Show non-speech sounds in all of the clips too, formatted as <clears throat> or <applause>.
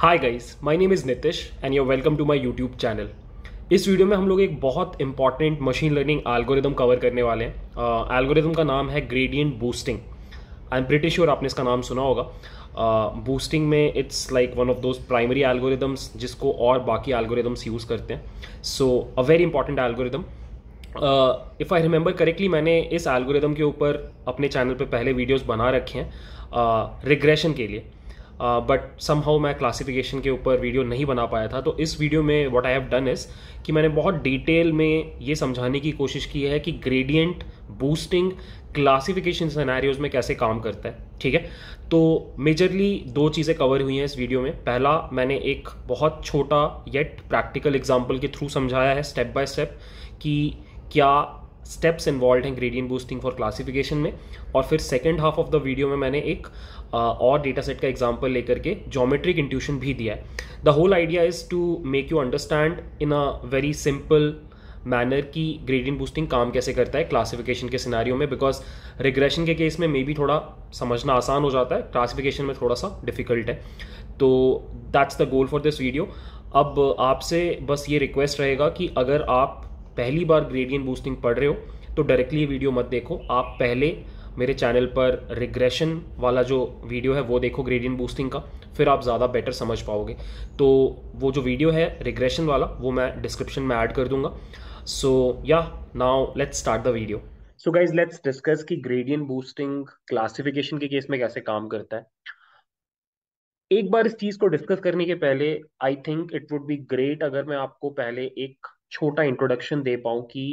Hi guys my name is Nitish and you welcome to my YouTube channel इस video में हम लोग एक बहुत important machine learning algorithm cover करने वाले हैं एल्गोरिदम uh, का नाम है gradient boosting I am pretty sure आपने इसका नाम सुना होगा बूस्टिंग uh, में it's like one of those primary algorithms जिसको और बाकी एल्गोरिदम्स यूज़ करते हैं so a very important algorithm if I remember correctly मैंने इस एल्गोरिदम के ऊपर अपने चैनल पर पहले वीडियोज़ बना रखे हैं रिग्रेशन uh, के लिए बट सम हाउ मैं क्लासिफिकेशन के ऊपर वीडियो नहीं बना पाया था तो इस वीडियो में what I have done is कि मैंने बहुत डिटेल में ये समझाने की कोशिश की है कि ग्रेडियंट बूस्टिंग क्लासिफिकेशन सिनेरियोज में कैसे काम करता है ठीक है तो मेजरली दो चीज़ें कवर हुई हैं इस वीडियो में पहला मैंने एक बहुत छोटा येट प्रैक्टिकल एग्जाम्पल के थ्रू समझाया है स्टेप बाय स्टेप कि क्या स्टेप्स इन्वॉल्व हैं ग्रेडियंट बूस्टिंग फॉर क्लासिफिकेशन में और फिर second half of the video में मैंने एक और डेटा सेट का एग्जाम्पल लेकर के जोमेट्रिक इंट्यूशन भी दिया है the whole idea is to make you understand in a very simple manner की ग्रेडियंट बूस्टिंग काम कैसे करता है क्लासिफिकेशन के सिनारियों में बिकॉज रिग्रेशन के केस में मे बी थोड़ा समझना आसान हो जाता है क्लासिफिकेशन में थोड़ा सा डिफिकल्ट है तो that's the goal for this video अब आपसे बस ये रिक्वेस्ट रहेगा कि अगर आप पहली बार ग्रेडियंट बूस्टिंग पढ़ रहे हो तो डायरेक्टली ये वीडियो मत देखो आप पहले मेरे चैनल पर रिग्रेशन वाला जो वीडियो है वो देखो ग्रेडियन बूस्टिंग का फिर आप ज़्यादा बेटर समझ पाओगे तो वो जो वीडियो है रिग्रेशन वाला वो मैं डिस्क्रिप्शन में ऐड कर दूंगा so yeah now let's start the video so guys let's discuss कि ग्रेडियन बूस्टिंग क्लासिफिकेशन के केस में कैसे काम करता है एक बार इस चीज को डिस्कस करने के पहले I think it would be great अगर मैं आपको पहले एक छोटा इंट्रोडक्शन दे पाऊँ कि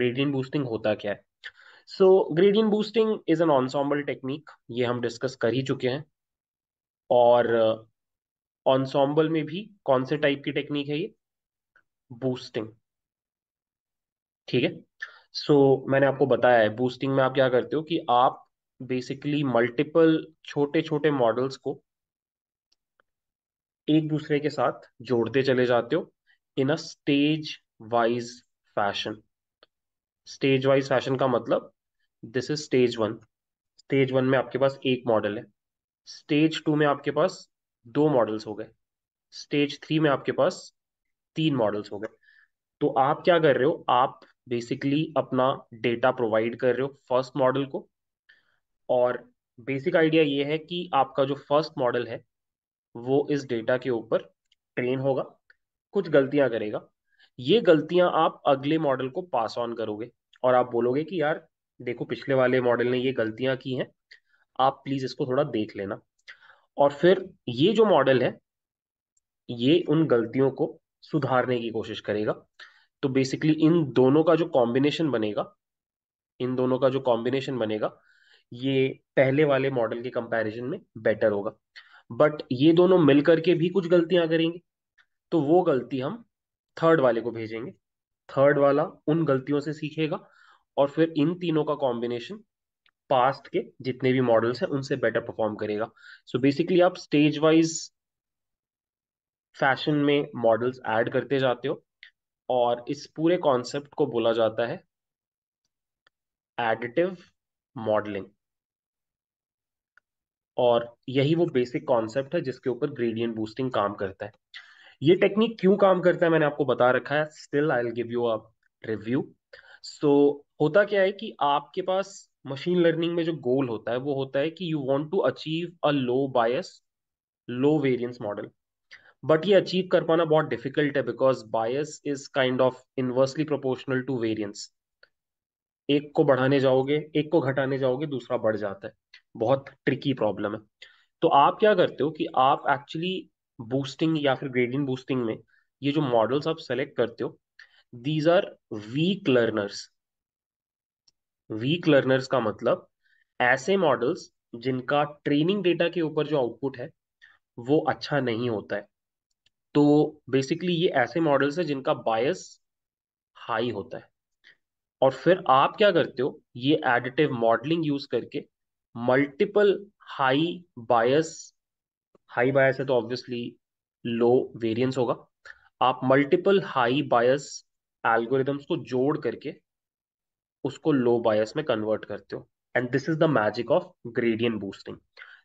ग्रेडियन बूस्टिंग होता क्या है so gradient boosting is an ensemble technique ये हम डिस्कस कर ही चुके हैं और ऑनसॉम्बल uh, में भी कौन से टाइप की टेक्निक है ये बूस्टिंग ठीक है सो so, मैंने आपको बताया है बूस्टिंग में आप क्या करते हो कि आप बेसिकली मल्टीपल छोटे छोटे मॉडल्स को एक दूसरे के साथ जोड़ते चले जाते हो in a stage wise fashion stage wise fashion का मतलब this is stage one stage one में आपके पास एक मॉडल है स्टेज टू में आपके पास दो मॉडल्स हो गए स्टेज थ्री में आपके पास तीन मॉडल्स हो गए तो आप क्या कर रहे हो आप बेसिकली अपना डेटा प्रोवाइड कर रहे हो फर्स्ट मॉडल को और बेसिक आइडिया ये है कि आपका जो फर्स्ट मॉडल है वो इस डेटा के ऊपर ट्रेन होगा कुछ गलतियां करेगा ये गलतियां आप अगले मॉडल को पास ऑन करोगे और आप बोलोगे कि यार देखो पिछले वाले मॉडल ने ये गलतियां की हैं आप प्लीज इसको थोड़ा देख लेना और फिर ये जो मॉडल है ये उन गलतियों को सुधारने की कोशिश करेगा तो बेसिकली इन दोनों का जो कॉम्बिनेशन बनेगा इन दोनों का जो कॉम्बिनेशन बनेगा ये पहले वाले मॉडल के कंपैरिजन में बेटर होगा बट ये दोनों मिलकर के भी कुछ गलतियां करेंगे तो वो गलती हम थर्ड वाले को भेजेंगे थर्ड वाला उन गलतियों से सीखेगा और फिर इन तीनों का कॉम्बिनेशन पास्ट के जितने भी मॉडल्स हैं उनसे बेटर परफॉर्म करेगा सो so बेसिकली आप स्टेज वाइज फैशन में मॉडल्स ऐड करते जाते हो और इस पूरे कॉन्सेप्ट को बोला जाता है एडिटिव मॉडलिंग और यही वो बेसिक कॉन्सेप्ट है जिसके ऊपर ग्रेडियंट बूस्टिंग काम करता है ये टेक्निक क्यों काम करता है मैंने आपको बता रखा है still I give you a review so so, होता क्या है कि आपके पास मशीन लर्निंग में जो गोल होता है वो होता है कि you want to achieve a low bias low variance model but ये अचीव कर पाना बहुत डिफिकल्ट है because bias is kind of inversely proportional to variance एक को बढ़ाने जाओगे एक को घटाने जाओगे दूसरा बढ़ जाता है बहुत ट्रिकी प्रॉब्लम है तो आप क्या करते हो कि आप एक्चुअली बूस्टिंग या फिर ग्रेडियंट बूस्टिंग में ये जो मॉडल्स आप सेलेक्ट करते हो these are weak learners weak learners का मतलब ऐसे मॉडल्स जिनका ट्रेनिंग डेटा के ऊपर जो आउटपुट है वो अच्छा नहीं होता है तो बेसिकली ये ऐसे मॉडल्स है जिनका बायस हाई होता है और फिर आप क्या करते हो ये एडिटिव मॉडलिंग यूज करके multiple high bias high bias है तो ऑब्वियसली लो वेरिएंस होगा आप मल्टीपल हाई बायस एल्गोरिदम्स को जोड़ करके उसको लो बायस में कन्वर्ट करते हो and this is the magic of gradient boosting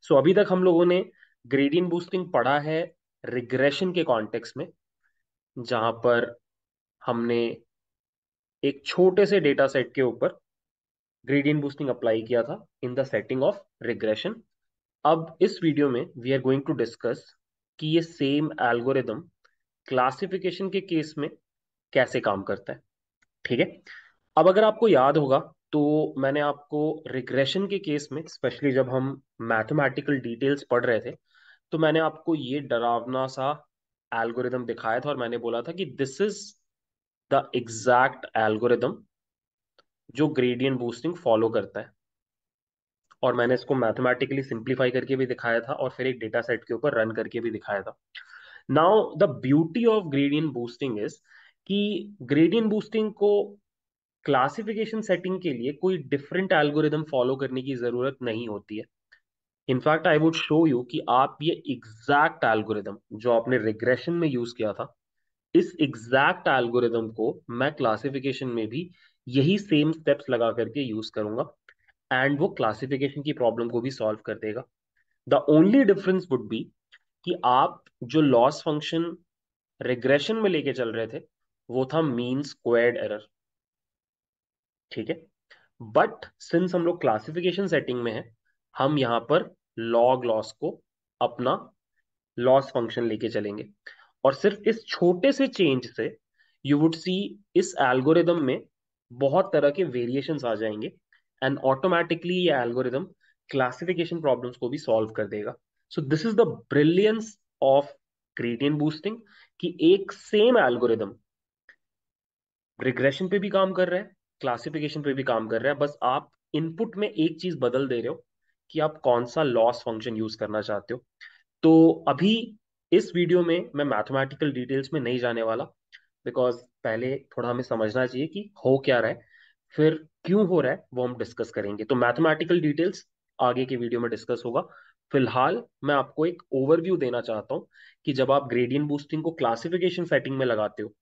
so अभी तक हम लोगों ने ग्रेडियन बूस्टिंग पढ़ा है रिग्रेशन के कॉन्टेक्स में जहां पर हमने एक छोटे से डेटा सेट के ऊपर ग्रेडियन बूस्टिंग अप्लाई किया था in the setting of regression अब इस वीडियो में we are going to discuss कि ये सेम एल्गोरिदम क्लासिफिकेशन के केस में कैसे काम करता है ठीक है अब अगर आपको याद होगा तो मैंने आपको रिग्रेशन के केस में स्पेशली जब हम मैथमेटिकल डिटेल्स पढ़ रहे थे तो मैंने आपको ये डरावना सा एल्गोरिदम दिखाया था और मैंने बोला था कि this is the exact algorithm जो ग्रेडियंट बूस्टिंग फॉलो करता है और मैंने इसको मैथमेटिकली सिंप्लीफाई करके भी दिखाया था और फिर एक डेटा सेट के ऊपर रन करके भी दिखाया था now the beauty of gradient boosting is कि ग्रेडियंट बूस्टिंग को क्लासिफिकेशन सेटिंग के लिए कोई डिफरेंट एल्गोरिदम फॉलो करने की ज़रूरत नहीं होती है in fact I would show you कि आप ये एग्जैक्ट एल्गोरिदम जो आपने रिग्रेशन में यूज़ किया था इस एग्जैक्ट एल्गोरिदम को मैं क्लासिफिकेशन में भी यही सेम स्टेप्स लगा करके यूज़ करूंगा एंड वो क्लासिफिकेशन की प्रॉब्लम को भी सॉल्व कर देगा the only difference would be कि आप जो लॉस फंक्शन रिग्रेशन में लेके चल रहे थे वो था मीन स्क्वेड एरर ठीक है बट सिंस हम लोग क्लासिफिकेशन सेटिंग में है हम यहाँ पर लॉग लॉस को अपना लॉस फंक्शन लेके चलेंगे और सिर्फ इस छोटे से चेंज से यू वुड सी इस एल्गोरिदम में बहुत तरह के वेरिएशंस आ जाएंगे एंड ऑटोमेटिकली ये एल्गोरिदम क्लासिफिकेशन प्रॉब्लम्स को भी सॉल्व कर देगा so this is the brilliance of gradient boosting कि एक सेम एल्गोरिदम रिग्रेशन पे भी काम कर रहा है क्लासिफिकेशन पे भी काम कर रहा है बस आप इनपुट में एक चीज बदल दे रहे हो कि आप कौन सा लॉस फंक्शन यूज करना चाहते हो तो अभी इस वीडियो में मैं मैथमेटिकल डिटेल्स में नहीं जाने वाला बिकॉज पहले थोड़ा हमें समझना चाहिए कि हो क्या रहा है फिर क्यों हो रहा है वो हम डिस्कस करेंगे तो मैथमेटिकल डिटेल्स आगे के वीडियो में डिस्कस होगा फिलहाल मैं आपको एक ओवरव्यू देना चाहता हूँ कि जब आप ग्रेडियंट बूस्टिंग को क्लासिफिकेशन सेटिंग में लगाते हो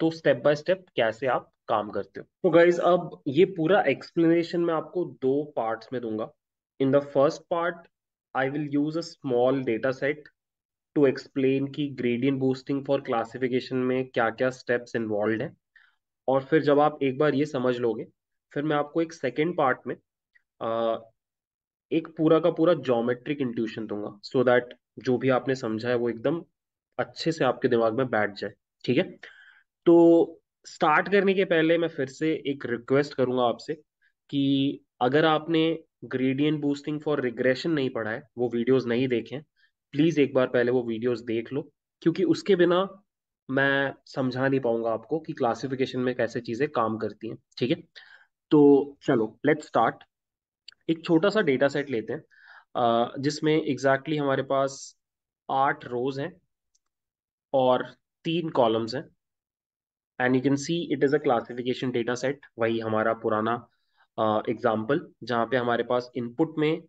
तो स्टेप बाय स्टेप कैसे आप काम करते हो तो गाइज अब ये पूरा एक्सप्लेनेशन मैं आपको दो पार्ट्स में दूंगा in the first part I will use a small data set to explain कि ग्रेडियंट बूस्टिंग फॉर क्लासिफिकेशन में क्या क्या स्टेप्स इन्वॉल्व हैं और फिर जब आप एक बार ये समझ लोगे फिर मैं आपको एक सेकेंड पार्ट में आ, एक पूरा का पूरा जोमेट्रिक इंट्यूशन दूंगा सो so दैट जो भी आपने समझा है वो एकदम अच्छे से आपके दिमाग में बैठ जाए ठीक है तो स्टार्ट करने के पहले मैं फिर से एक रिक्वेस्ट करूंगा आपसे कि अगर आपने ग्रेडियंट बूस्टिंग फॉर रिग्रेशन नहीं पढ़ा है वो वीडियोस नहीं देखें प्लीज़ एक बार पहले वो वीडियोस देख लो क्योंकि उसके बिना मैं समझा नहीं पाऊंगा आपको कि क्लासिफिकेशन में कैसे चीज़ें काम करती हैं ठीक है तो चलो लेट स्टार्ट एक छोटा सा डेटा सेट लेते हैं जिसमें एग्जैक्टली exactly हमारे पास आठ रोज हैं और तीन कॉलम्स हैं and you can see it is a classification data set वही हमारा पुराना एग्जाम्पल uh, जहाँ पे हमारे पास इनपुट में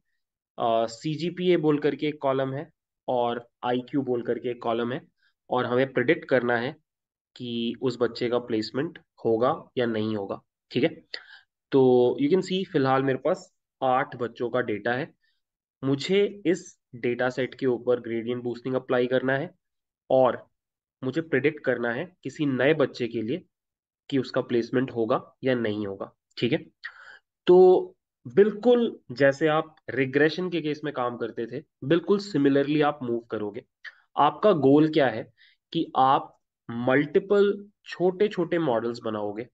सी जी पी ए बोल करके एक कॉलम है और आई क्यू बोल करके एक कॉलम है और हमें प्रिडिक्ट करना है कि उस बच्चे का प्लेसमेंट होगा या नहीं होगा ठीक है तो यू कैन सी फिलहाल मेरे पास आठ बच्चों का डेटा है मुझे इस डेटा सेट के ऊपर ग्रेडियंट बूस्टिंग अप्लाई करना है और मुझे प्रिडिक्ट करना है किसी नए बच्चे के लिए कि उसका प्लेसमेंट होगा या नहीं होगा ठीक है तो बिल्कुल जैसे आप रिग्रेशन के केस में काम करते थे बिल्कुल सिमिलरली आप मूव करोगे आपका गोल क्या है कि आप मल्टीपल छोटे छोटे मॉडल्स बनाओगे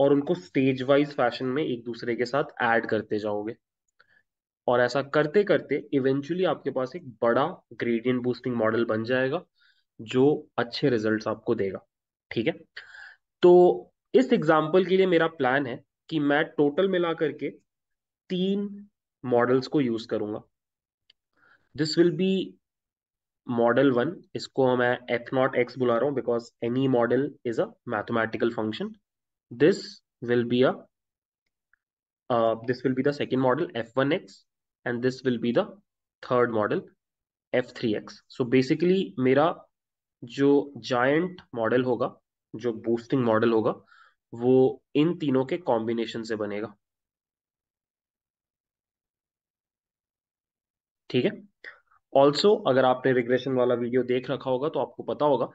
और उनको स्टेज वाइज फैशन में एक दूसरे के साथ ऐड करते जाओगे और ऐसा करते करते इवेंचुअली आपके पास एक बड़ा ग्रेडियंट बूस्टिंग मॉडल बन जाएगा जो अच्छे रिजल्ट्स आपको देगा ठीक है तो इस एग्जाम्पल के लिए मेरा प्लान है कि मैं टोटल मिला करके तीन मॉडल्स को यूज करूंगा this will be model one इसको मैं एफ नॉट एक्स बुला रहा हूं because any model is a mathematical function this will be a this will be the second model F one X and this will be the third model F3X. So basically मेरा जो giant model होगा जो boosting model होगा वो इन तीनों के combination से बनेगा ठीक है ऑल्सो अगर आपने रिग्रेशन वाला वीडियो देख रखा होगा तो आपको पता होगा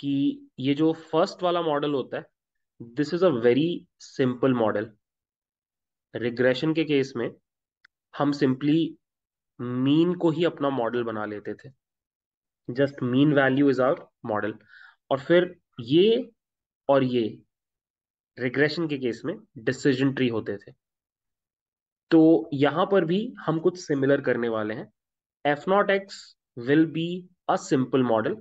कि ये जो फर्स्ट वाला मॉडल होता है this is a very simple model regression के केस में हम सिंपली मीन को ही अपना मॉडल बना लेते थे just mean value is our model और फिर ये और ये रिग्रेशन के केस में डिसीजन ट्री होते थे तो यहां पर भी हम कुछ सिमिलर करने वाले हैं F not X will be a simple model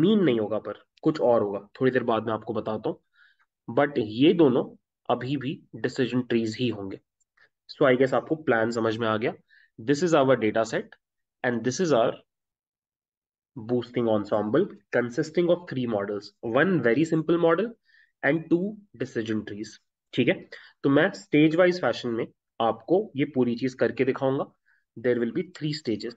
mean नहीं होगा पर कुछ और होगा थोड़ी देर बाद में आपको बताता हूँ बट ये दोनों अभी भी डिसीजन ट्रीज ही होंगे सो आई गेस आपको प्लान समझ में आ गया this is our data set and this is our boosting ensemble consisting of three models one very simple model and two decision trees ठीक है तो मैं स्टेज वाइज फैशन में आपको ये पूरी चीज करके दिखाऊंगा there will be three stages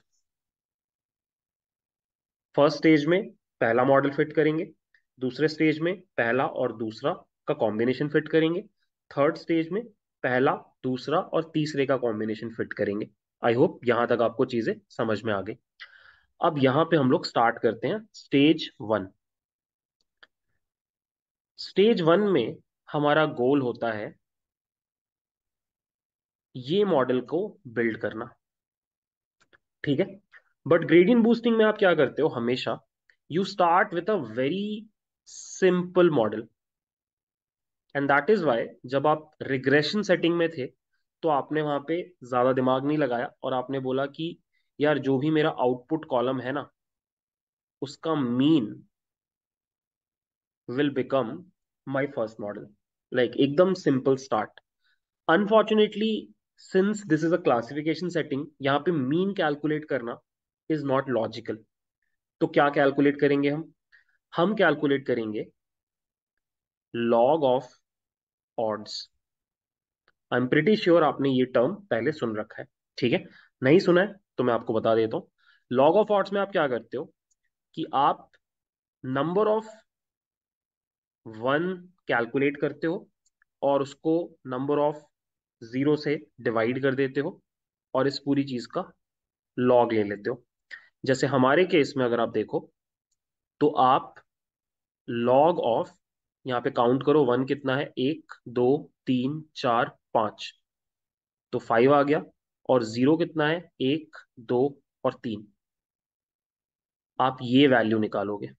first stage में पहला मॉडल फिट करेंगे दूसरे स्टेज में पहला और दूसरा का कॉम्बिनेशन फिट करेंगे थर्ड स्टेज में पहला दूसरा और तीसरे का कॉम्बिनेशन फिट करेंगे आई होप यहां तक आपको चीजें समझ में आ गई अब यहां पे हम लोग स्टार्ट करते हैं स्टेज वन स्टेज वन में हमारा गोल होता है ये मॉडल को बिल्ड करना ठीक है बट ग्रेडियंट बूस्टिंग में आप क्या करते हो हमेशा you start with a very simple model and that is why जब आप रिग्रेशन सेटिंग में थे तो आपने वहां पे ज्यादा दिमाग नहीं लगाया और आपने बोला कि यार जो भी मेरा आउटपुट कॉलम है ना उसका mean will become my first model like एकदम simple start unfortunately since this is a classification setting यहाँ पे मीन कैलकुलेट करना इज नॉट लॉजिकल तो क्या कैलकुलेट करेंगे हम हम कैलकुलेट करेंगे log of I am pretty sure आपने ये टर्म पहले सुन रखा है ठीक है नहीं सुना है तो मैं आपको बता देता हूं लॉग ऑफ ऑड्स में आप क्या करते हो कि आप नंबर ऑफ वन कैलकुलेट करते हो और उसको नंबर ऑफ जीरो से डिवाइड कर देते हो और इस पूरी चीज का लॉग ले लेते हो जैसे हमारे केस में अगर आप देखो तो आप लॉग ऑफ यहाँ पे काउंट करो वन कितना है एक दो तीन चार पांच तो फाइव आ गया और जीरो कितना है एक दो और तीन आप ये वैल्यू निकालोगे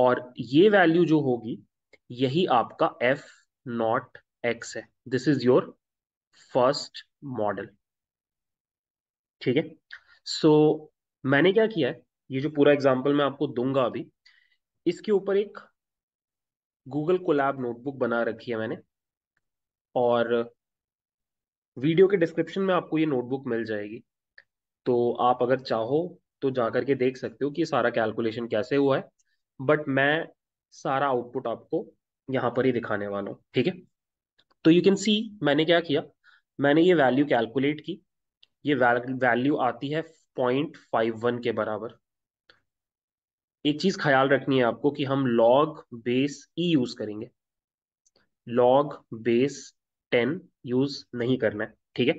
और ये वैल्यू जो होगी यही आपका एफ नॉट एक्स है this is your first model ठीक है सो मैंने क्या किया है ये जो पूरा एग्जाम्पल मैं आपको दूंगा अभी इसके ऊपर एक गूगल लैब नोटबुक बना रखी है मैंने और वीडियो के डिस्क्रिप्शन में आपको ये नोटबुक मिल जाएगी तो आप अगर चाहो तो जा करके के देख सकते हो कि सारा कैलकुलेशन कैसे हुआ है बट मैं सारा आउटपुट आपको यहाँ पर ही दिखाने वाला हूँ ठीक है तो यू कैन सी मैंने क्या किया मैंने ये वैल्यू कैलकुलेट की ये वैल्यू आती है पॉइंट फाइव वन के बराबर एक चीज ख्याल रखनी है आपको कि हम लॉग बेस ई यूज करेंगे लॉग बेस टेन यूज नहीं करना है ठीक है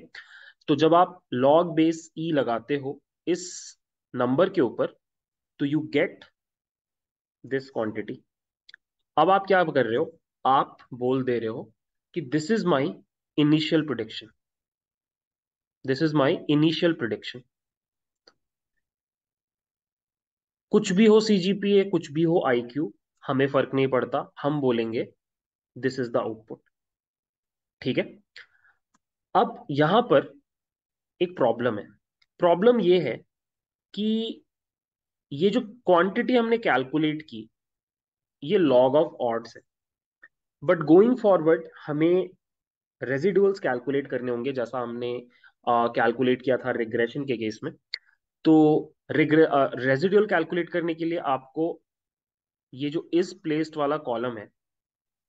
तो जब आप लॉग बेस ई लगाते हो इस नंबर के ऊपर तो यू गेट दिस क्वांटिटी अब आप क्या कर रहे हो आप बोल दे रहे हो कि this is my initial prediction this is my initial prediction कुछ भी हो सीजीपीए कुछ भी हो आईक्यू हमें फर्क नहीं पड़ता हम बोलेंगे दिस इज द आउटपुट ठीक है अब यहां पर एक प्रॉब्लम है प्रॉब्लम ये है कि ये जो क्वांटिटी हमने कैलकुलेट की ये लॉग ऑफ ऑर्ड्स है बट गोइंग फॉरवर्ड हमें रेजिडुअल्स कैलकुलेट करने होंगे जैसा हमने कैलकुलेट uh, किया था रिग्रेशन के केस में तो रेजिड्यूअल कैलकुलेट करने के लिए आपको ये जो इस प्लेस्ड वाला कॉलम है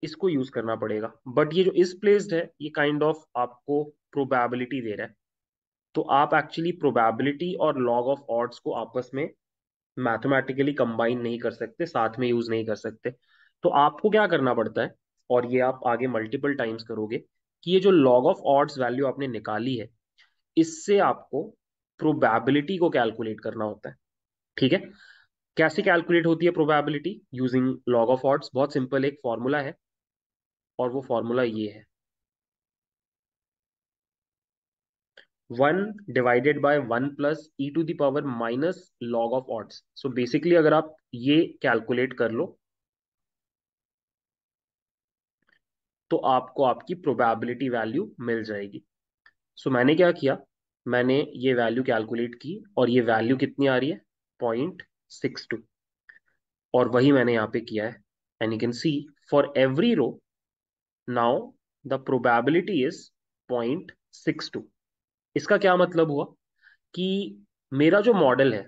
इसको यूज करना पड़ेगा बट ये जो इस प्लेस्ड है ये काइंड kind ऑफ of आपको प्रोबेबिलिटी दे रहा है तो आप एक्चुअली प्रोबेबिलिटी और लॉग ऑफ ऑर्ड्स को आपस में मैथमेटिकली कंबाइन नहीं कर सकते साथ में यूज नहीं कर सकते तो आपको क्या करना पड़ता है और ये आप आगे मल्टीपल टाइम्स करोगे कि ये जो लॉग ऑफ ऑर्ड्स वैल्यू आपने निकाली है इससे आपको प्रोबेबिलिटी को कैलकुलेट करना होता है ठीक है कैसे कैलकुलेट होती है probability using log of odds बहुत सिंपल एक फॉर्मूला है और वो फॉर्मूला ये है one divided by one plus E to the power minus log of odds so basically अगर आप ये कैलकुलेट कर लो तो आपको आपकी प्रोबेबिलिटी वैल्यू मिल जाएगी सो so, मैंने क्या किया मैंने ये वैल्यू कैलकुलेट की और ये वैल्यू कितनी आ रही है पॉइंट सिक्स टू और वही मैंने यहाँ पे किया है and you can see for every row now the probability is point six two इसका क्या मतलब हुआ कि मेरा जो मॉडल है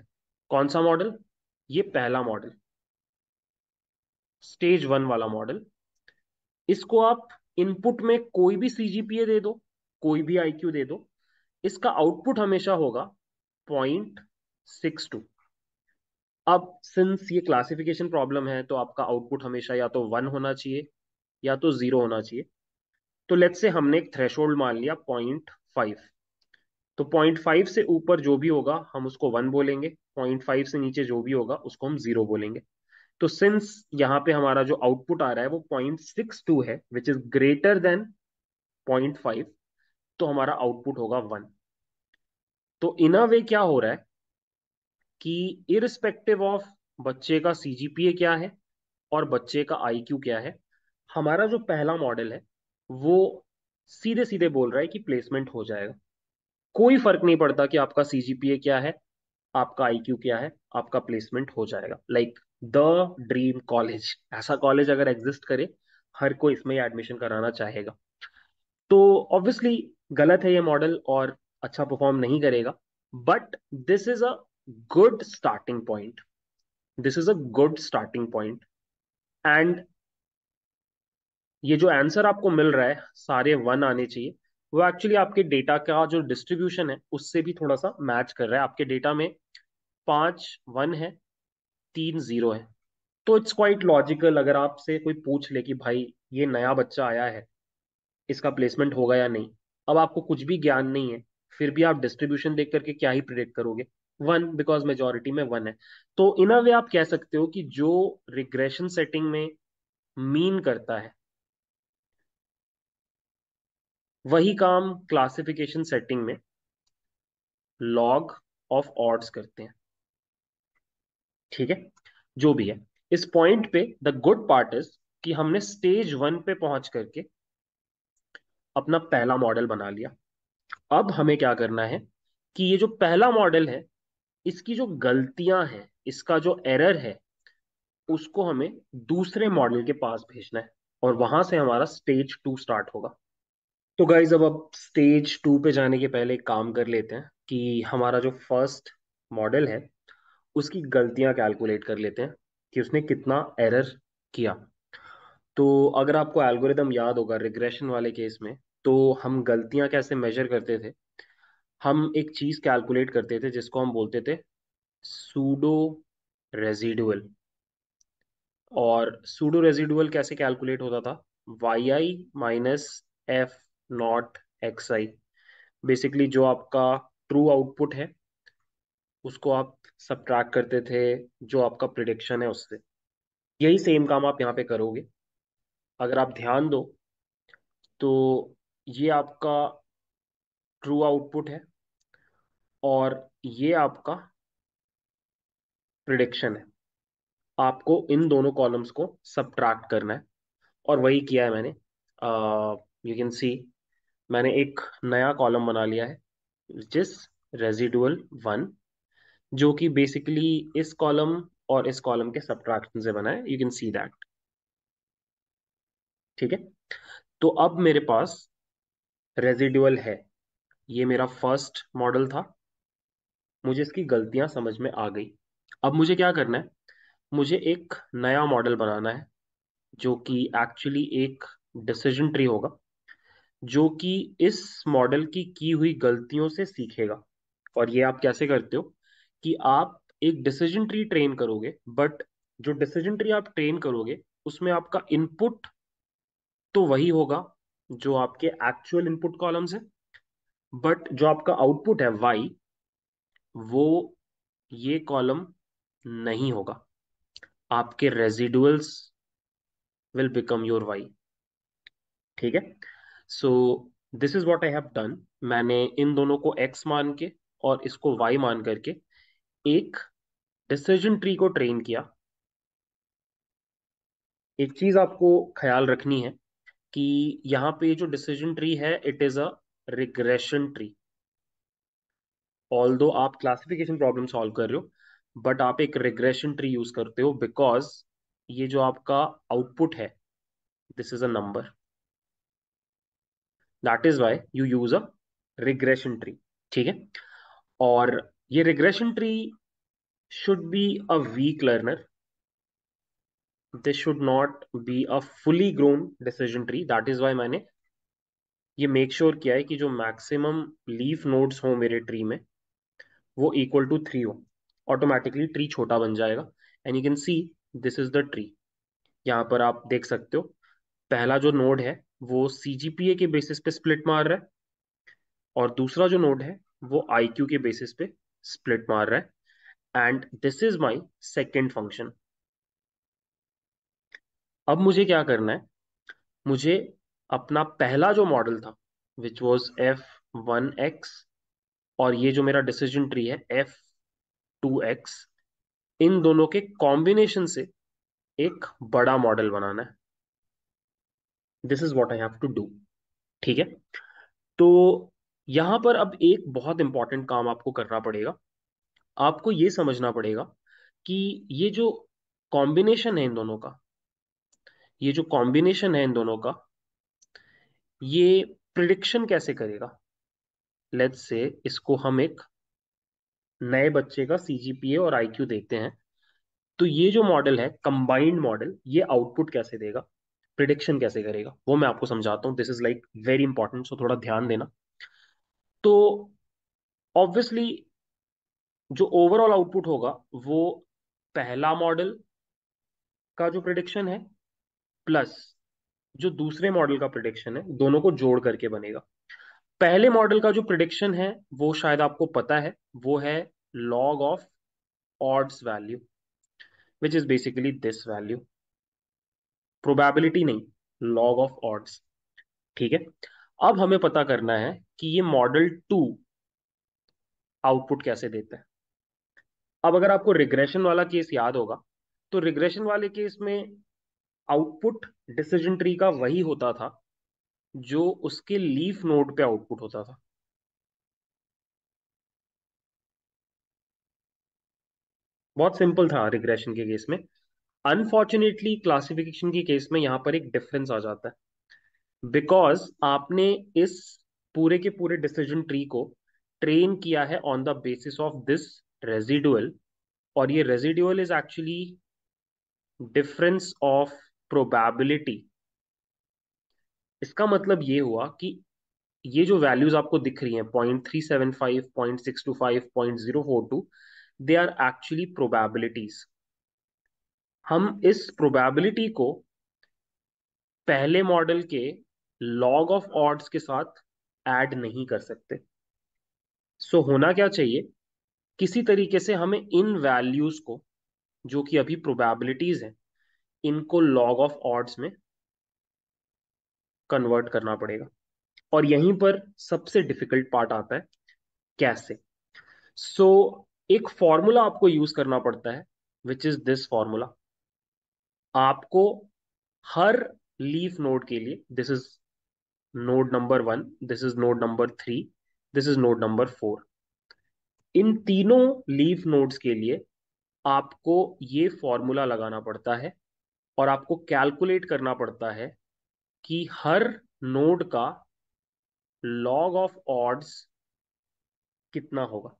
कौन सा मॉडल ये पहला मॉडल स्टेज वन वाला मॉडल इसको आप इनपुट में कोई भी सीजीपीए दे दो कोई भी आईक्यू दे दो इसका आउटपुट हमेशा होगा पॉइंट सिक्स टू अब सिंस ये क्लासिफिकेशन प्रॉब्लम है तो आपका आउटपुट हमेशा या तो वन होना चाहिए या तो जीरो होना चाहिए तो लेट्स से हमने एक थ्रेशोल्ड मान लिया पॉइंट फाइव तो पॉइंट फाइव से ऊपर जो भी होगा हम उसको वन बोलेंगे पॉइंट फाइव से नीचे जो भी होगा उसको हम जीरो बोलेंगे तो सिंस यहां पे हमारा जो आउटपुट आ रहा है वो पॉइंट सिक्स टू है which is greater than point five तो हमारा आउटपुट होगा वन तो इन अ वे क्या हो रहा है कि इरिस्पेक्टिव ऑफ बच्चे का सीजीपीए क्या है और बच्चे का आईक्यू क्या है हमारा जो पहला मॉडल है वो सीधे सीधे बोल रहा है कि प्लेसमेंट हो जाएगा कोई फर्क नहीं पड़ता कि आपका सीजीपीए क्या है आपका आईक्यू क्या है आपका प्लेसमेंट हो जाएगा लाइक द ड्रीम कॉलेज ऐसा कॉलेज अगर एग्जिस्ट करे हर कोई इसमें एडमिशन कराना चाहेगा तो ऑब्वियसली गलत है ये मॉडल और अच्छा परफॉर्म नहीं करेगा but this is a good starting point this is a good starting point and ये जो आंसर आपको मिल रहा है सारे वन आने चाहिए वो एक्चुअली आपके डेटा का जो डिस्ट्रीब्यूशन है उससे भी थोड़ा सा मैच कर रहा है आपके डेटा में पांच वन है तीन जीरो है तो इट्स क्वाइट लॉजिकल अगर आपसे कोई पूछ ले कि भाई ये नया बच्चा आया है इसका प्लेसमेंट होगा या नहीं अब आपको कुछ भी ज्ञान नहीं है फिर भी आप डिस्ट्रीब्यूशन देख करके क्या ही प्रिडिक्ट करोगे वन बिकॉज मेजोरिटी में वन है तो इन अ वे आप कह सकते हो कि जो रिग्रेशन सेटिंग में मीन करता है वही काम क्लासिफिकेशन सेटिंग में लॉग ऑफ ऑर्ड्स करते हैं ठीक है जो भी है इस पॉइंट पे द गुड पार्ट इज कि हमने स्टेज वन पे पहुंच करके अपना पहला मॉडल बना लिया अब हमें क्या करना है कि ये जो पहला मॉडल है इसकी जो गलतियां हैं इसका जो एरर है उसको हमें दूसरे मॉडल के पास भेजना है और वहां से हमारा स्टेज टू स्टार्ट होगा तो गाइज अब अब स्टेज टू पे जाने के पहले काम कर लेते हैं कि हमारा जो फर्स्ट मॉडल है उसकी गलतियां कैलकुलेट कर लेते हैं कि उसने कितना एरर किया तो अगर आपको एल्गोरिदम याद होगा रिग्रेशन वाले केस में तो हम गलतियां कैसे मेजर करते थे हम एक चीज़ कैलकुलेट करते थे जिसको हम बोलते थे सूडो रेजिडुअल और सूडो रेजिडुअल कैसे कैलकुलेट होता था Y I minus F not X I basically जो आपका ट्रू आउटपुट है उसको आप सब करते थे जो आपका प्रिडिक्शन है उससे यही सेम काम आप यहाँ पे करोगे अगर आप ध्यान दो तो ये आपका ट्रू आउटपुट है और ये आपका प्रिडिक्शन है आपको इन दोनों कॉलम्स को सब्ट्रैक्ट करना है और वही किया है मैंने यू कैन सी मैंने एक नया कॉलम बना लिया है विच इज रेजिडुअल वन जो कि बेसिकली इस कॉलम और इस कॉलम के सब्ट्रैक्शन से बना है यू कैन सी दैट ठीक है तो अब मेरे पास रेजिडुअल है ये मेरा फर्स्ट मॉडल था मुझे इसकी गलतियां समझ में आ गई अब मुझे क्या करना है मुझे एक नया मॉडल बनाना है जो कि एक्चुअली एक डिसीजन ट्री होगा जो कि इस मॉडल की की हुई गलतियों से सीखेगा और ये आप कैसे करते हो कि आप एक डिसीजन ट्री ट्रेन करोगे बट जो डिसीजन ट्री आप ट्रेन करोगे उसमें आपका इनपुट तो वही होगा जो आपके एक्चुअल इनपुट कॉलम्स है बट जो आपका आउटपुट है वाई वो ये कॉलम नहीं होगा आपके residuals will become your Y ठीक है so this is what I have done मैंने इन दोनों को एक्स मान के और इसको वाई मान करके एक डिसीजन ट्री को ट्रेन किया एक चीज आपको ख्याल रखनी है कि यहां पे जो डिसीजन ट्री है it is a regression tree although आप क्लासिफिकेशन प्रॉब्लम सॉल्व कर रहे हो बट आप एक रिग्रेशन ट्री यूज करते हो बिकॉज ये जो आपका आउटपुट है this is a number that is why you use a regression tree ठीक है और ये regression tree should be a weak learner this should not be a fully grown decision tree that is why मैंने ये make sure sure किया है कि जो मैक्सिमम लीफ नोड्स हो मेरे ट्री में वो इक्वल टू थ्री हो ऑटोमेटिकली ट्री छोटा बन जाएगा and you can see this is the tree यहाँ पर आप देख सकते हो पहला जो नोड है वो सी जी पी ए के बेसिस पे स्प्लिट मार रहा है और दूसरा जो नोड है वो आई क्यू के बेसिस पे स्प्लिट मार रहा है and this is my second function अब मुझे क्या करना है मुझे अपना पहला जो मॉडल था which was F one X और ये जो मेरा डिसीजन ट्री है एफ टू एक्स इन दोनों के कॉम्बिनेशन से एक बड़ा मॉडल बनाना है this is what I have to do ठीक है तो यहां पर अब एक बहुत इंपॉर्टेंट काम आपको करना पड़ेगा आपको ये समझना पड़ेगा कि ये जो कॉम्बिनेशन है इन दोनों का ये जो कॉम्बिनेशन है इन दोनों का ये प्रिडिक्शन कैसे करेगा लेट्स से इसको हम एक नए बच्चे का सीजीपीए और आईक्यू देखते हैं तो ये जो मॉडल है कंबाइंड मॉडल ये आउटपुट कैसे देगा प्रिडिक्शन कैसे करेगा वो मैं आपको समझाता हूँ this is like very important so थोड़ा ध्यान देना तो ऑब्वियसली जो ओवरऑल आउटपुट होगा वो पहला मॉडल का जो प्रिडिक्शन है प्लस जो दूसरे मॉडल का प्रिडिक्शन है दोनों को जोड़ करके बनेगा पहले मॉडल का जो प्रिडिक्शन है वो शायद आपको पता है वो है log of odds value which is basically this value probability नहीं लॉग ऑफ ऑड्स ठीक है अब हमें पता करना है कि ये मॉडल टू आउटपुट कैसे देता है अब अगर आपको रिग्रेशन वाला केस याद होगा तो रिग्रेशन वाले केस में आउटपुट डिसीजन ट्री का वही होता था जो उसके लीफ नोड पे आउटपुट होता था बहुत सिंपल था रिग्रेशन के केस में अनफॉर्चुनेटली क्लासिफिकेशन के केस में यहां पर एक डिफरेंस आ जाता है बिकॉज आपने इस पूरे के पूरे डिसीजन ट्री को ट्रेन किया है on the basis of this residual और ये residual is actually difference of probability इसका मतलब ये हुआ कि ये जो वैल्यूज आपको दिख रही हैं point three seven five point six two five point zero four two they are actually probabilities हम इस प्रोबेबिलिटी को पहले मॉडल के लॉग ऑफ ऑर्ड्स के साथ ऐड नहीं कर सकते सो so, होना क्या चाहिए किसी तरीके से हमें इन वैल्यूज को जो कि अभी प्रोबेबिलिटीज हैं इनको लॉग ऑफ ऑड्स में कन्वर्ट करना पड़ेगा और यहीं पर सबसे डिफिकल्ट पार्ट आता है कैसे सो so, एक फॉर्मूला आपको यूज करना पड़ता है विच इज दिस फॉर्मूला आपको हर लीफ नोड के लिए this is node number one this is node number three this is node number four इन तीनों लीफ नोड्स के लिए आपको ये फॉर्मूला लगाना पड़ता है और आपको कैलकुलेट करना पड़ता है कि हर नोड का लॉग ऑफ ऑड्स कितना होगा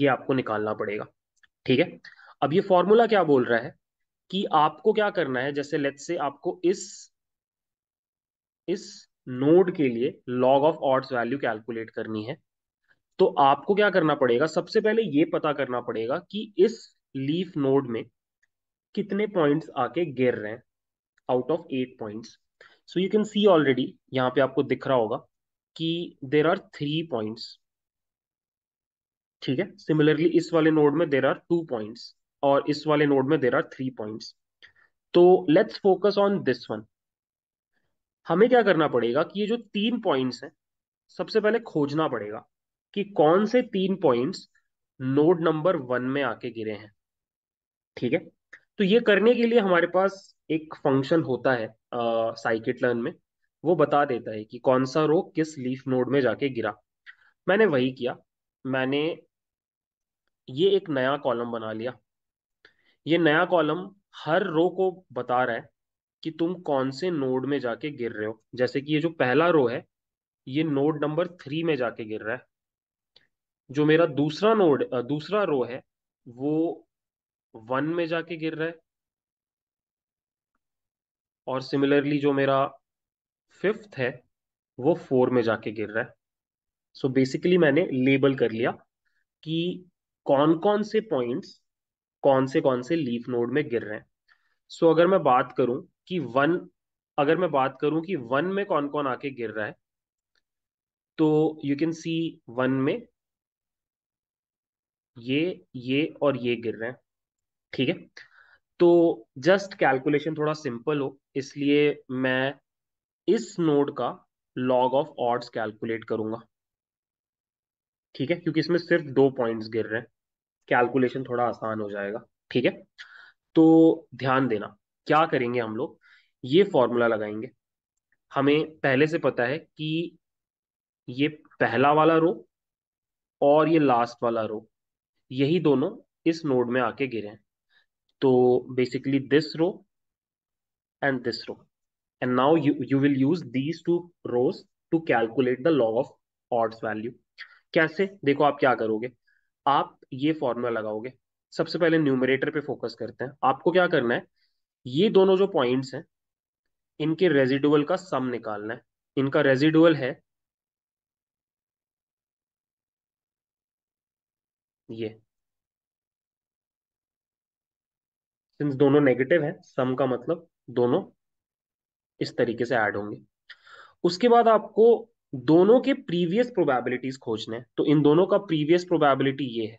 ये आपको निकालना पड़ेगा ठीक है अब ये फॉर्मूला क्या बोल रहा है कि आपको क्या करना है जैसे लेट्स से आपको इस इस नोड के लिए log of odds value calculate करनी है तो आपको क्या करना पड़ेगा सबसे पहले ये पता करना पड़ेगा कि इस लीफ नोड में कितने पॉइंट्स आके गिर रहे हैं out of eight points so you can see already यहाँ पे आपको दिख रहा होगा कि देर आर थ्री पॉइंट्स ठीक है सिमिलरली इस वाले नोड में देर आर टू पॉइंट्स और इस वाले नोड में देर आर थ्री पॉइंट्स तो let's focus on this one हमें क्या करना पड़ेगा कि ये जो तीन पॉइंट्स हैं सबसे पहले खोजना पड़ेगा कि कौन से तीन पॉइंट्स नोड नंबर वन में आके गिरे हैं ठीक है तो ये करने के लिए हमारे पास एक फंक्शन होता है साइकिट लर्न में वो बता देता है कि कौन सा रो किस लीफ नोड में जाके गिरा मैंने वही किया मैंने ये एक नया कॉलम बना लिया ये नया कॉलम हर रो को बता रहा है कि तुम कौन से नोड में जाके गिर रहे हो जैसे कि ये जो पहला रो है ये नोड नंबर थ्री में जाके गिर रहा है जो मेरा दूसरा नोड दूसरा रो है वो वन में जाके गिर रहा है और सिमिलरली जो मेरा फिफ्थ है वो फोर में जाके गिर रहा है सो so बेसिकली मैंने लेबल कर लिया कि कौन कौन से पॉइंट्स कौन से कौन से लीफ नोड में गिर रहे हैं सो so अगर मैं बात करूं कि वन अगर मैं बात करूं कि वन में कौन कौन आके गिर रहा है तो यू कैन सी वन में ये ये और ये गिर रहे हैं ठीक है तो जस्ट कैलकुलेशन थोड़ा सिंपल हो इसलिए मैं इस नोड का लॉग ऑफ ऑड्स कैलकुलेट करूंगा ठीक है क्योंकि इसमें सिर्फ दो पॉइंट्स गिर रहे हैं कैलकुलेशन थोड़ा आसान हो जाएगा ठीक है तो ध्यान देना क्या करेंगे हम लोग ये फॉर्मूला लगाएंगे हमें पहले से पता है कि ये पहला वाला रो और ये लास्ट वाला रो यही दोनों इस नोड में आके गिरे हैं to basically this row and this row. And now you, you will use these two rows to calculate the log of odds value. कैसे देखो आप क्या करोगे आप ये फॉर्मूला लगाओगे सबसे पहले न्यूमरेटर पे फोकस करते हैं आपको क्या करना है ये दोनों जो पॉइंट्स हैं इनके रेजिडुअल का सम निकालना है इनका रेजिडुअल है ये सिंस दोनों नेगेटिव है सम का मतलब दोनों इस तरीके से ऐड होंगे उसके बाद आपको दोनों के प्रीवियस प्रोबेबिलिटीज खोजने हैं तो इन दोनों का प्रीवियस प्रोबेबिलिटी ये है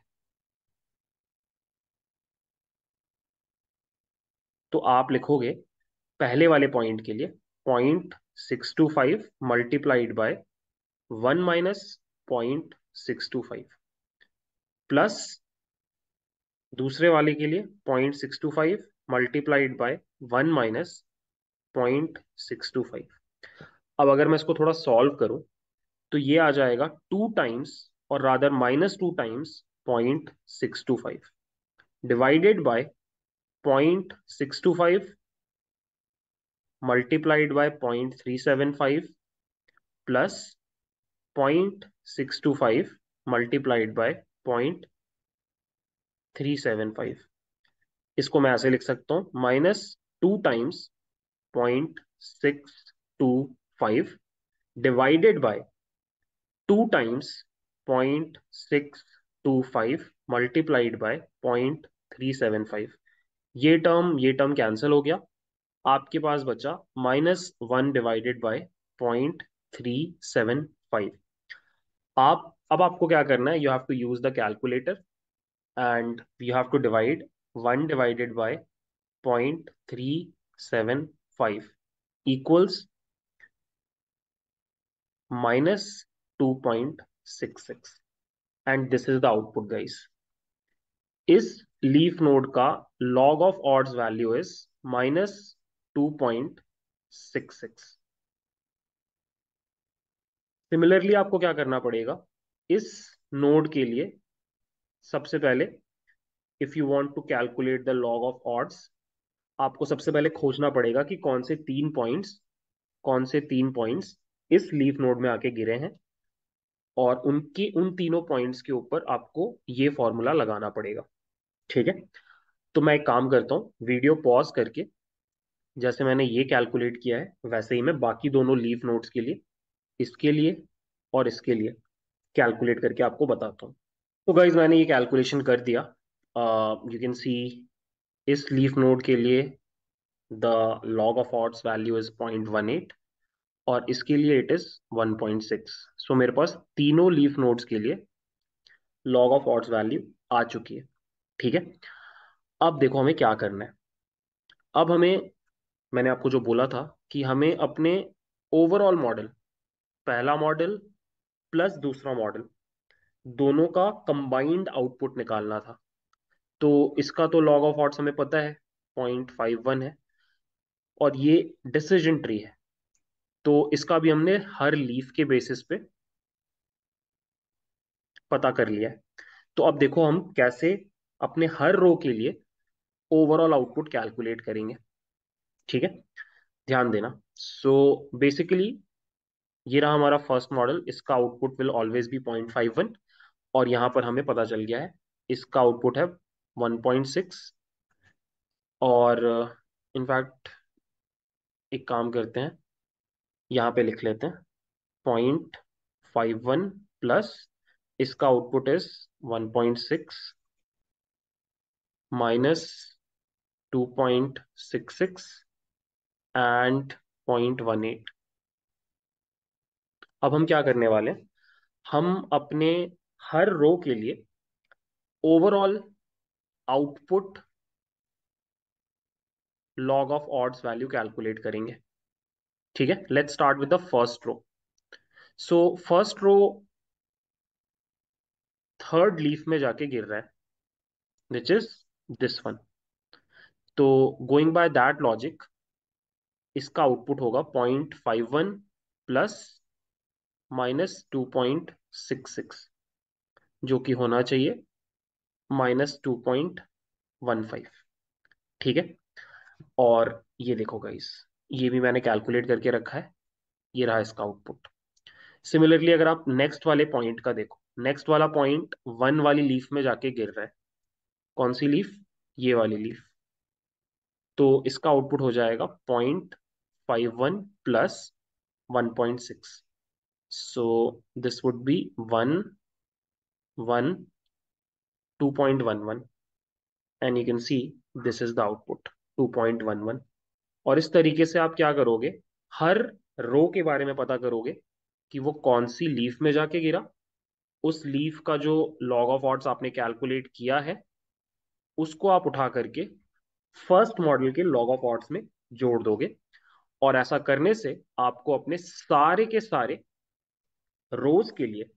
तो आप लिखोगे पहले वाले पॉइंट के लिए point six two five multiplied by one minus point six two five plus दूसरे वाले के लिए point six two five multiplied by one minus point six two five अब अगर मैं इसको थोड़ा सॉल्व करूं तो ये आ जाएगा टू टाइम्स और rather minus two times point six two five divided by point six two five multiplied by point three seven five plus point six two five multiplied by point three seven five इसको मैं ऐसे लिख सकता हूँ minus two times point six two five divided by two times point six two five multiplied by point three seven five ये term ये term cancel हो गया आपके पास बचा minus one divided by point three seven five आप अब आपको क्या करना है you have to use the calculator and we have to divide 1 divided by 0.375 equals minus 2.66 and this is the output guys Is leaf node ka log of odds value is minus 2.66 Similarly, आपको क्या करना पड़ेगा इस node के लिए सबसे पहले if you want to calculate the log of odds आपको सबसे पहले खोजना पड़ेगा कि कौन से तीन पॉइंट्स कौन से तीन पॉइंट्स इस लीफ नोड में आके गिरे हैं और उनकी उन तीनों पॉइंट्स के ऊपर आपको ये फॉर्मूला लगाना पड़ेगा ठीक है तो मैं एक काम करता हूँ वीडियो पॉज करके जैसे मैंने ये कैलकुलेट किया है वैसे ही मैं बाकी दोनों लीफ नोट्स के लिए इसके लिए और इसके लिए कैलकुलेट करके आपको बताता हूँ तो गाइज मैंने ये कैलकुलेशन कर दिया यू कैन सी इस लीफ नोड के लिए the log of odds value is point one eight और इसके लिए it is one point six so मेरे पास तीनों लीफ नोड्स के लिए लॉग ऑफ ऑर्ड्स वैल्यू आ चुकी है ठीक है अब देखो हमें क्या करना है अब हमें मैंने आपको जो बोला था कि हमें अपने ओवरऑल मॉडल पहला मॉडल प्लस दूसरा मॉडल दोनों का कंबाइंड आउटपुट निकालना था तो इसका तो लॉग ऑफ ऑट्स हमें पता है पॉइंट फाइव वन है और ये डिसीजन ट्री है तो इसका भी हमने हर लीफ के बेसिस पे पता कर लिया है तो अब देखो हम कैसे अपने हर रो के लिए ओवरऑल आउटपुट कैलकुलेट करेंगे ठीक है ध्यान देना सो बेसिकली ये रहा हमारा फर्स्ट मॉडल इसका output will always be point five one और यहां पर हमें पता चल गया है इसका आउटपुट है 1.6 और इनफैक्ट एक काम करते हैं यहां पे लिख लेते हैं पॉइंट फाइव वन प्लस इसका output is 1.6 minus six and point one eight अब हम क्या करने वाले हैं हम अपने हर रो के लिए overall output log of odds value calculate करेंगे ठीक है let's start with the first row so first row third leaf में जाके गिर रहा है विच इज दिस वन तो गोइंग बाय दैट लॉजिक इसका आउटपुट होगा point five one plus minus two point six six जो कि होना चाहिए minus two point one five ठीक है और ये देखो गाइस ये भी मैंने कैलकुलेट करके रखा है ये रहा इसका आउटपुट सिमिलरली अगर आप नेक्स्ट वाले पॉइंट का देखो नेक्स्ट वाला पॉइंट वन वाली लीफ में जाके गिर रहा है कौन सी लीफ ये वाली लीफ तो इसका आउटपुट हो जाएगा point five one plus one point six so this would be one 1 2.11 and you can see this is the output 2.11 और इस तरीके से आप क्या करोगे हर रो के बारे में पता करोगे कि वो कौन सी लीफ में जाके गिरा उस लीफ का जो लॉग ऑफ ऑर्ड्स आपने कैलकुलेट किया है उसको आप उठा करके फर्स्ट मॉडल के लॉग ऑफ ऑर्ड्स में जोड़ दोगे और ऐसा करने से आपको अपने सारे के सारे रोज के लिए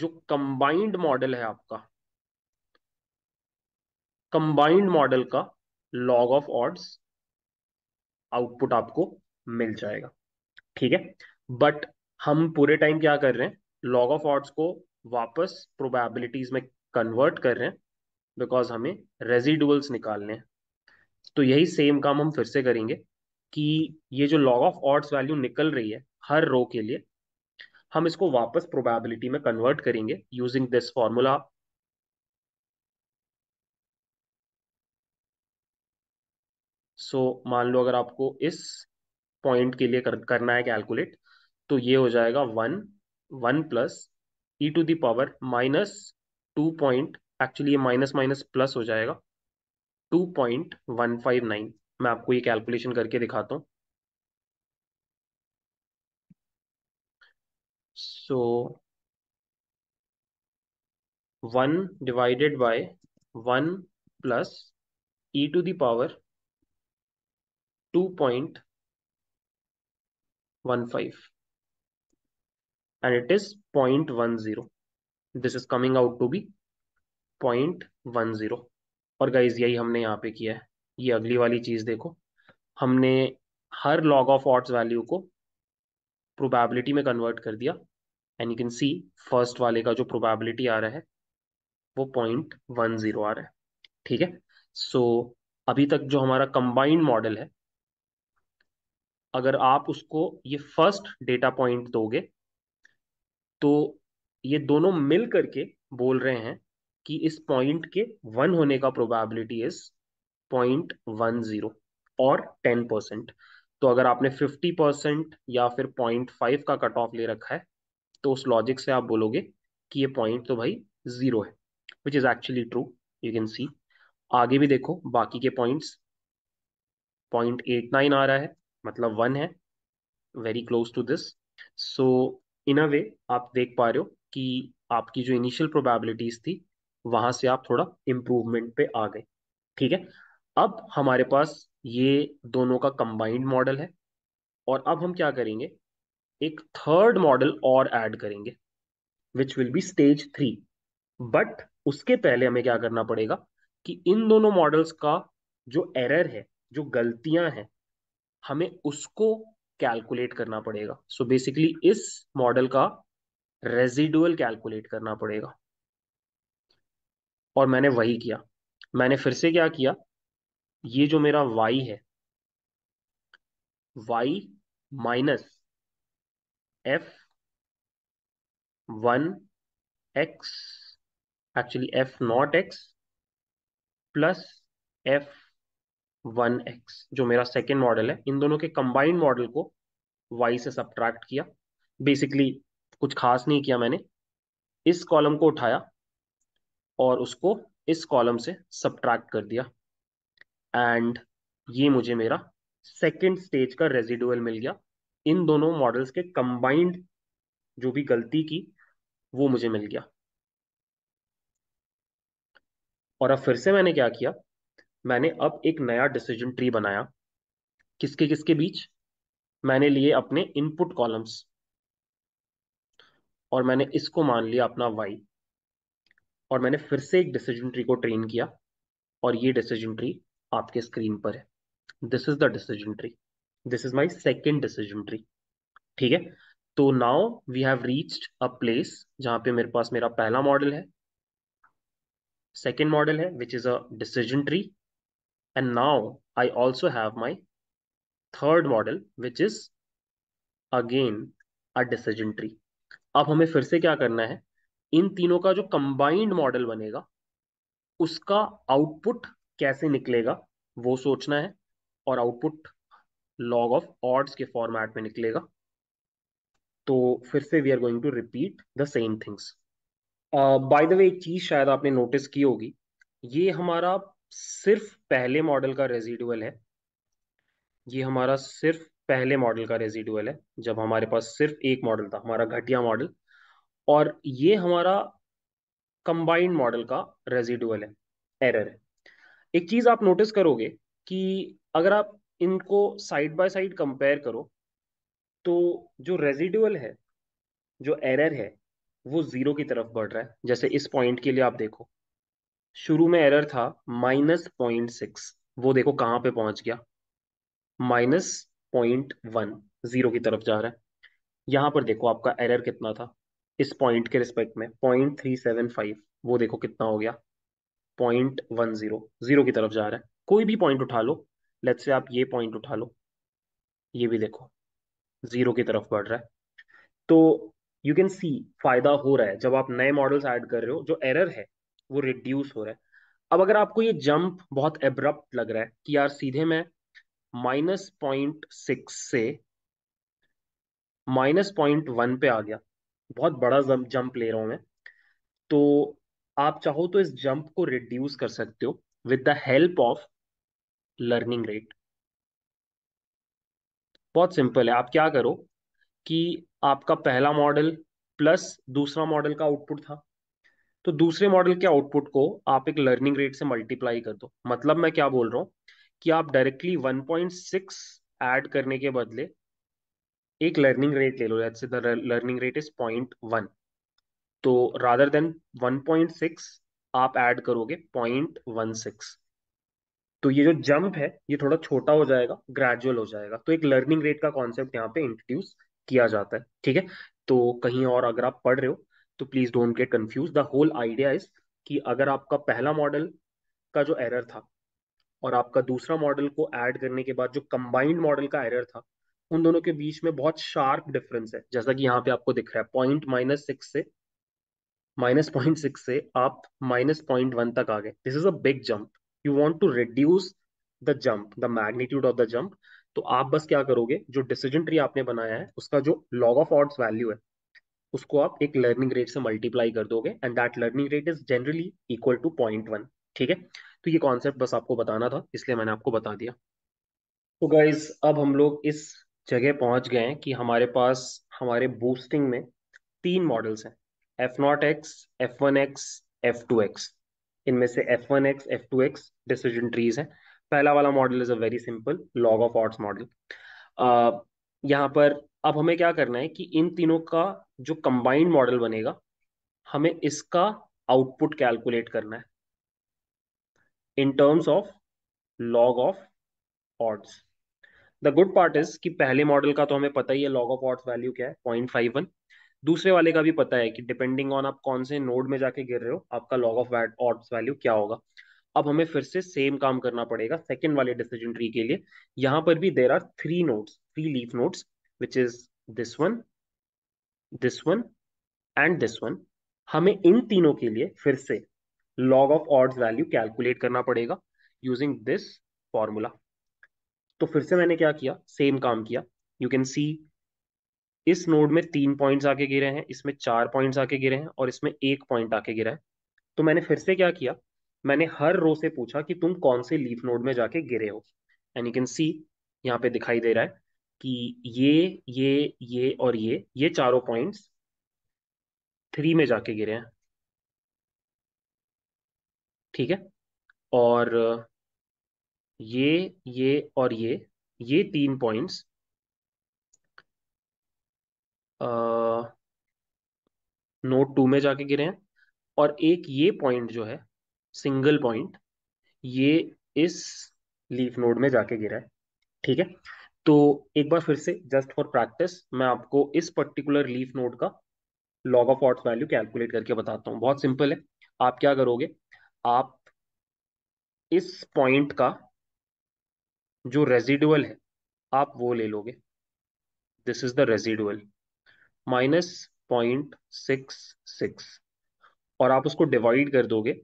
जो कंबाइंड मॉडल है आपका कंबाइंड मॉडल का लॉग ऑफ ऑड्स आउटपुट आपको मिल जाएगा ठीक है बट हम पूरे टाइम क्या कर रहे हैं लॉग ऑफ ऑड्स को वापस प्रोबेबिलिटीज में कन्वर्ट कर रहे हैं बिकॉज हमें रेजिडुअल्स निकालने हैं तो यही सेम काम हम फिर से करेंगे कि ये जो लॉग ऑफ ऑड्स वैल्यू निकल रही है हर रो के लिए हम इसको वापस प्रोबेबिलिटी में कन्वर्ट करेंगे यूजिंग दिस फॉर्मूला सो मान लो अगर आपको इस पॉइंट के लिए कर, करना है कैलकुलेट तो ये हो जाएगा one one plus E to the power minus two point actually ये माइनस माइनस प्लस हो जाएगा two point one five nine मैं आपको ये कैलकुलेशन करके दिखाता हूँ so 1 divided by 1 plus e to the power 2.15 and it is 0.10 this is coming out to be 0.10 और गाइज यही हमने यहाँ पे किया है ये अगली वाली चीज देखो हमने हर लॉग ऑफ ऑट्स वैल्यू को प्रोबेबिलिटी में कन्वर्ट कर दिया and you can see first वाले का जो प्रोबेबिलिटी आ रहा है वो पॉइंट वन जीरो आ रहा है ठीक है सो so, अभी तक जो हमारा कंबाइंड मॉडल है अगर आप उसको ये फर्स्ट डेटा पॉइंट दोगे तो ये दोनों मिल करके बोल रहे हैं कि इस पॉइंट के वन होने का probability is point one zero और टेन परसेंट तो अगर आपने फिफ्टी परसेंट या फिर पॉइंट फाइव का कट ऑफ ले रखा है तो उस लॉजिक से आप बोलोगे कि ये पॉइंट तो भाई जीरो है which is actually true you can see आगे भी देखो बाकी के पॉइंट्स पॉइंट एट नाइन आ रहा है मतलब वन है very close to this so in a way आप देख पा रहे हो कि आपकी जो इनिशियल प्रोबेबिलिटीज थी वहां से आप थोड़ा इम्प्रूवमेंट पे आ गए ठीक है अब हमारे पास ये दोनों का कंबाइंड मॉडल है और अब हम क्या करेंगे एक थर्ड मॉडल और ऐड करेंगे which will be stage three but उसके पहले हमें क्या करना पड़ेगा कि इन दोनों मॉडल्स का जो एरर है जो गलतियां हैं हमें उसको कैलकुलेट करना पड़ेगा सो so बेसिकली इस मॉडल का रेजिडुअल कैलकुलेट करना पड़ेगा और मैंने वही किया मैंने फिर से क्या किया ये जो मेरा y है y minus F one X actually F not X plus F one X जो मेरा सेकेंड मॉडल है इन दोनों के कंबाइंड मॉडल को वाई से सब्ट्रैक्ट किया बेसिकली कुछ खास नहीं किया मैंने इस कॉलम को उठाया और उसको इस कॉलम से सब्ट्रैक्ट कर दिया एंड ये मुझे मेरा सेकेंड स्टेज का रेजिडुअल मिल गया इन दोनों मॉडल्स के कंबाइंड जो भी गलती की वो मुझे मिल गया और अब फिर से मैंने क्या किया मैंने अब एक नया डिसीजन ट्री बनाया किसके किसके बीच मैंने लिए अपने इनपुट कॉलम्स और मैंने इसको मान लिया अपना वाई और मैंने फिर से एक डिसीजन ट्री को ट्रेन किया और ये डिसीजन ट्री आपके स्क्रीन पर है this is the decision tree this is my second decision tree ठीक है तो now we have reached a place जहां पे मेरे पास मेरा पहला मॉडल है सेकेंड मॉडल है which is a decision tree and now I also have my third model which is again a decision tree अब हमें फिर से क्या करना है इन तीनों का जो कंबाइंड मॉडल बनेगा उसका आउटपुट कैसे निकलेगा वो सोचना है और आउटपुट लॉग ऑफ ऑड्स के फॉर्मेट में निकलेगा तो फिर से we are going to repeat the same things by the way एक चीज शायद आपने नोटिस की होगी ये हमारा सिर्फ पहले मॉडल का रेजिडुअल है ये हमारा सिर्फ पहले मॉडल का रेजिडुअल है जब हमारे पास सिर्फ एक मॉडल था हमारा घटिया मॉडल और ये हमारा कंबाइंड मॉडल का रेजिडुअल है एरर है एक चीज आप नोटिस करोगे कि अगर आप इनको साइड बाय साइड कंपेयर करो तो जो रेजिडुअल है जो एरर है वो ज़ीरो की तरफ बढ़ रहा है जैसे इस पॉइंट के लिए आप देखो शुरू में एरर था माइनस पॉइंट सिक्स वो देखो कहाँ पे पहुंच गया माइनस पॉइंट वन ज़ीरो की तरफ जा रहा है यहाँ पर देखो आपका एरर कितना था इस पॉइंट के रिस्पेक्ट में पॉइंट थ्री सेवन फाइव वो देखो कितना हो गया पॉइंट वन ज़ीरो ज़ीरो की तरफ जा रहा है कोई भी पॉइंट उठा लो लेट्स से आप ये पॉइंट उठा लो ये भी देखो जीरो की तरफ बढ़ रहा है तो यू कैन सी फायदा हो रहा है जब आप नए मॉडल्स ऐड कर रहे हो जो एरर है वो रिड्यूस हो रहा है अब अगर आपको ये जंप बहुत एब्रप्ट लग रहा है कि यार सीधे मैं माइनस पॉइंट सिक्स से माइनस पॉइंट वन पे आ गया बहुत बड़ा जंप ले रहा हूं मैं तो आप चाहो तो इस जंप को रिड्यूस कर सकते हो with the help of learning rate बहुत सिंपल है आप क्या करो कि आपका पहला मॉडल प्लस दूसरा मॉडल का आउटपुट था तो दूसरे मॉडल के आउटपुट को आप एक लर्निंग रेट से मल्टीप्लाई कर दो मतलब मैं क्या बोल रहा हूं कि आप डायरेक्टली 1.6 ऐड करने के बदले एक लर्निंग रेट ले लो जैसे learning rate is point one तो रादर देन 1.6 आप ऐड करोगे पॉइंट वन सिक्स तो ये जो जंप है ये थोड़ा छोटा हो जाएगा ग्रेजुअल हो जाएगा तो एक लर्निंग रेट का कॉन्सेप्ट यहाँ पे इंट्रोड्यूस किया जाता है ठीक है तो कहीं और अगर आप पढ़ रहे हो तो please don't get confuse the whole idea is कि अगर आपका पहला मॉडल का जो एरर था और आपका दूसरा मॉडल को ऐड करने के बाद जो कंबाइंड मॉडल का एरर था उन दोनों के बीच में बहुत शार्प डिफरेंस है जैसा कि यहाँ पे आपको दिख रहा है पॉइंट माइनस सिक्स से माइनस पॉइंट सिक्स से आप माइनस पॉइंट वन तक आ गए this is a big jump you want to reduce the jump the magnitude of the jump तो आप बस क्या करोगे जो डिसीजन ट्री आपने बनाया है उसका जो लॉग ऑफ ऑर्ड्स वैल्यू है उसको आप एक लर्निंग रेट से मल्टीप्लाई कर दोगे and that learning rate is generally equal to point one ठीक है तो ये कॉन्सेप्ट बस आपको बताना था इसलिए मैंने आपको बता दिया तो गाइज अब हम लोग इस जगह पहुंच गए कि हमारे पास हमारे बूस्टिंग में तीन मॉडल्स हैं F not X F one X F two X इनमें से F one X F two X decision trees है पहला वाला model is a very simple log of odds model यहाँ पर अब हमें क्या करना है कि इन तीनों का जो कंबाइंड मॉडल बनेगा हमें इसका आउटपुट कैलकुलेट करना है in terms of log of odds the good part is कि पहले मॉडल का तो हमें पता ही है लॉग ऑफ ऑर्ड्स वैल्यू क्या है पॉइंट फाइव वन दूसरे वाले का भी पता है कि डिपेंडिंग ऑन आप कौन से नोड में जाके गिर रहे हो आपका लॉग ऑफ ऑड्स वैल्यू क्या होगा अब हमें फिर से सेम काम करना पड़ेगा सेकेंड वाले डिसीजन ट्री के लिए यहां पर भी there are three node three leaf node which is this one this one and this one हमें इन तीनों के लिए फिर से log of odds value calculate करना पड़ेगा यूजिंग दिस फॉर्मूला तो फिर से मैंने क्या किया सेम काम किया यू कैन सी इस नोड में तीन पॉइंट्स आके गिरे हैं इसमें चार पॉइंट्स आके गिरे हैं और इसमें एक पॉइंट आके गिरा है तो मैंने फिर से क्या किया मैंने हर रो से पूछा कि तुम कौन से लीफ नोड में जाके गिरे हो एंड यू कैन सी यहाँ पे दिखाई दे रहा है कि ये ये ये और ये ये चारों पॉइंट्स थ्री में जाके गिरे हैं ठीक है और ये ये और ये ये तीन पॉइंट्स नोट टू में जाके गिरे हैं और एक ये पॉइंट जो है सिंगल पॉइंट ये इस लीफ नोड में जाके गिरा है ठीक है तो एक बार फिर से जस्ट फॉर प्रैक्टिस मैं आपको इस पर्टिकुलर लीफ नोड का log of odds value calculate करके बताता हूँ बहुत सिंपल है आप क्या करोगे आप इस पॉइंट का जो रेजिडुअल है आप वो ले लोगे this is the residual minus point six six और आप उसको डिवाइड कर दोगे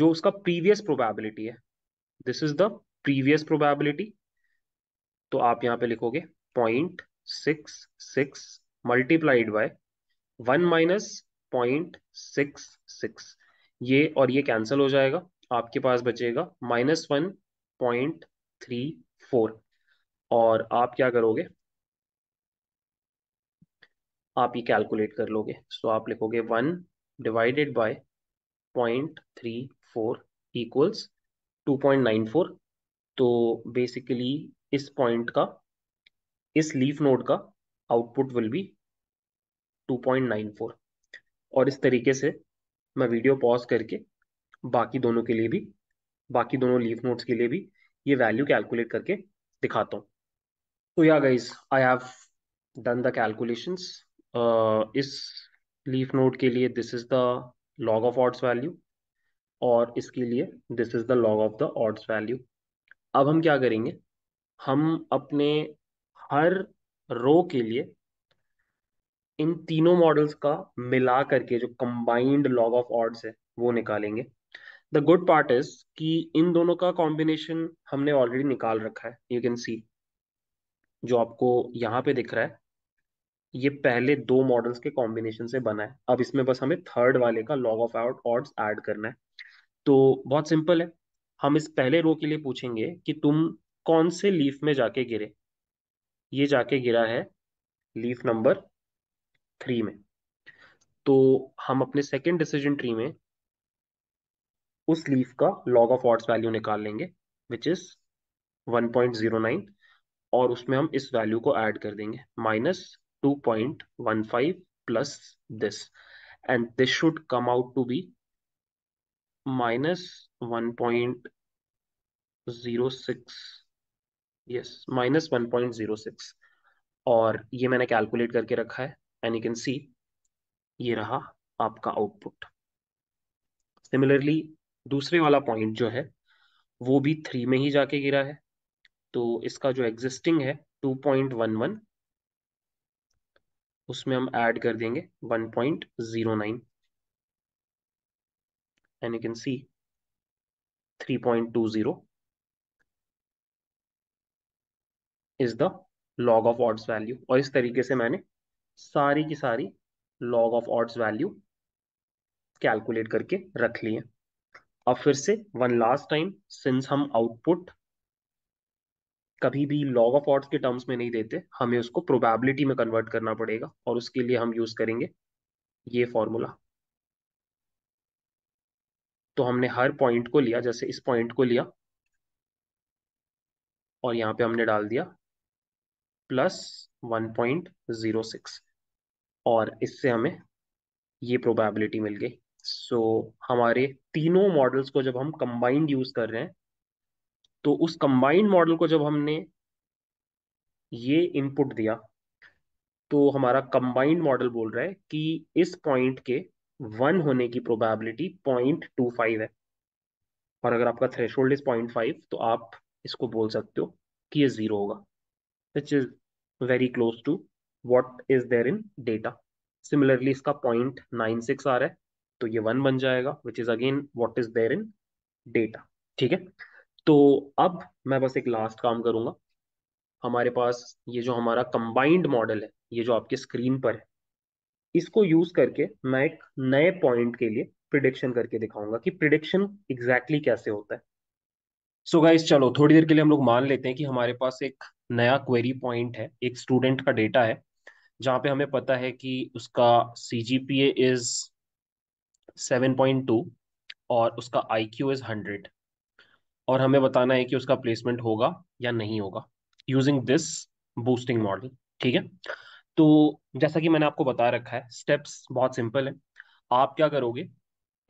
जो उसका प्रीवियस प्रोबेबिलिटी है this is the previous probability तो आप यहाँ पे लिखोगे point six six multiplied by one minus point six six ये और ये कैंसिल हो जाएगा आपके पास बचेगा minus one point three four और आप क्या करोगे आप ये कैलकुलेट कर लोगे सो so, आप लिखोगे one divided by point three four equals to point nine four तो बेसिकली इस पॉइंट का इस लीफ नोड का output will be two point nine four और इस तरीके से मैं वीडियो पॉज करके बाकी दोनों के लिए भी बाकी दोनों लीफ नोट्स के लिए भी ये वैल्यू कैलकुलेट करके दिखाता हूँ तो yeah guys I have done the calculations इस लीफ नोड के लिए this is the log of odds value और इसके लिए this is the log of the odds value अब हम क्या करेंगे हम अपने हर रो के लिए इन तीनों मॉडल्स का मिला करके जो कंबाइंड लॉग ऑफ ऑर्ड्स है वो निकालेंगे द गुड पार्ट इज कि इन दोनों का कॉम्बिनेशन हमने ऑलरेडी निकाल रखा है यू कैन सी जो आपको यहाँ पे दिख रहा है ये पहले दो मॉडल्स के कॉम्बिनेशन से बना है अब इसमें बस हमें थर्ड वाले का log of out odds add करना है तो बहुत सिंपल है हम इस पहले रो के लिए पूछेंगे कि तुम कौन से लीफ में जाके गिरे ये जाके गिरा है लीफ नंबर थ्री में तो हम अपने सेकेंड डिसीजन ट्री में उस लीफ का लॉग ऑफ ऑर्ड्स वैल्यू निकाल लेंगे विच इज 1.09 और उसमें हम इस वैल्यू को ऐड कर देंगे minus 2.15 plus this and this should come out to be minus 1.06 yes minus 1.06 और ये मैंने कैलकुलेट करके रखा है एंड यू कैन सी ये रहा आपका आउटपुट सिमिलरली दूसरे वाला पॉइंट जो है वो भी थ्री में ही जाके गिरा है तो इसका जो एग्जिस्टिंग है 2.11 उसमें हम ऐड कर देंगे 1.09 point zero nine and you can see three point two zero is the log of odds value और इस तरीके से मैंने सारी की सारी log of odds value calculate करके रख लिए अब फिर से वन लास्ट टाइम सिंस हम आउटपुट कभी भी लॉग ऑफ ऑर्ड्स के टर्म्स में नहीं देते हमें उसको प्रोबेबिलिटी में कन्वर्ट करना पड़ेगा और उसके लिए हम यूज करेंगे ये फॉर्मूला तो हमने हर पॉइंट को लिया जैसे इस पॉइंट को लिया और यहाँ पे हमने डाल दिया plus one point zero six और इससे हमें ये प्रोबेबिलिटी मिल गई सो so, हमारे तीनों मॉडल्स को जब हम कंबाइंड यूज कर रहे हैं तो उस कंबाइंड मॉडल को जब हमने ये इनपुट दिया तो हमारा कंबाइंड मॉडल बोल रहा है कि इस पॉइंट के वन होने की प्रोबेबिलिटी पॉइंट टू फाइव है और अगर आपका थ्रेशोल्ड इज पॉइंट फाइव तो आप इसको बोल सकते हो कि ये जीरो होगा which is very close to what is there in data similarly इसका पॉइंट नाइन सिक्स आ रहा है तो ये वन बन जाएगा which is again what is there in data ठीक है तो अब मैं बस एक लास्ट काम करूंगा हमारे पास ये जो हमारा कंबाइंड मॉडल है ये जो आपके स्क्रीन पर है इसको यूज करके मैं एक नए पॉइंट के लिए प्रिडिक्शन करके दिखाऊंगा कि प्रिडिक्शन एग्जैक्टली exactly कैसे होता है सो so गाइस चलो थोड़ी देर के लिए हम लोग मान लेते हैं कि हमारे पास एक नया क्वेरी पॉइंट है एक स्टूडेंट का डेटा है जहाँ पे हमें पता है कि उसका C G P A is seven point two और उसका आई क्यू इज हंड्रेड और हमें बताना है कि उसका प्लेसमेंट होगा या नहीं होगा यूजिंग दिस बूस्टिंग मॉडल ठीक है तो जैसा कि मैंने आपको बता रखा है स्टेप्स बहुत सिंपल है आप क्या करोगे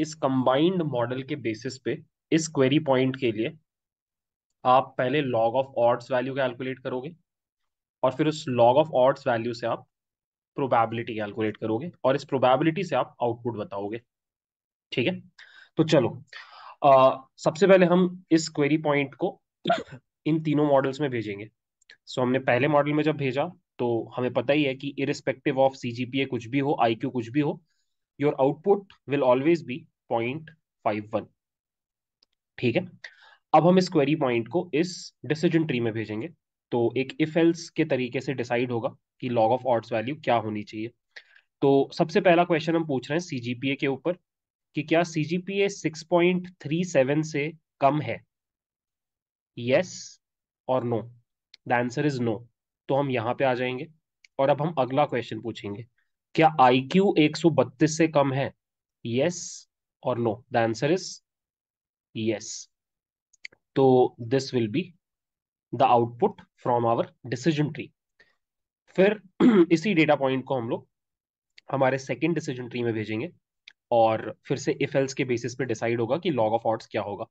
इस कंबाइंड मॉडल के बेसिस पे इस क्वेरी पॉइंट के लिए आप पहले log of odds value calculate करोगे और फिर उस लॉग ऑफ ऑर्ड्स वैल्यू से आप प्रोबेबिलिटी कैलकुलेट करोगे और इस प्रोबेबिलिटी से आप आउटपुट बताओगे ठीक है तो चलो सबसे पहले हम इस क्वेरी पॉइंट को <coughs> इन तीनों मॉडल्स में भेजेंगे सो so, हमने पहले मॉडल में जब भेजा तो हमें पता ही है कि irrespective of C G P A कुछ भी हो आई कुछ भी हो your output will always be point five one ठीक है अब हम इस क्वेरी पॉइंट को इस डिसीजन ट्री में भेजेंगे तो एक इफ एल्स के तरीके से डिसाइड होगा कि लॉग ऑफ ऑर्ड्स वैल्यू क्या होनी चाहिए तो सबसे पहला क्वेश्चन हम पूछ रहे हैं ए के ऊपर कि क्या C G P A six point three seven से कम है यस और no the answer is no तो हम यहां पे आ जाएंगे और अब हम अगला क्वेश्चन पूछेंगे क्या आई क्यू एक सौ बत्तीस से कम है यस और no the answer is yes तो this will be the output from our decision tree फिर <clears throat> इसी डेटा पॉइंट को हम लोग हमारे सेकेंड डिसीजन ट्री में भेजेंगे और फिर से इफ एल्स के बेसिस पे डिसाइड होगा कि लॉग ऑफ ऑर्ड्स क्या होगा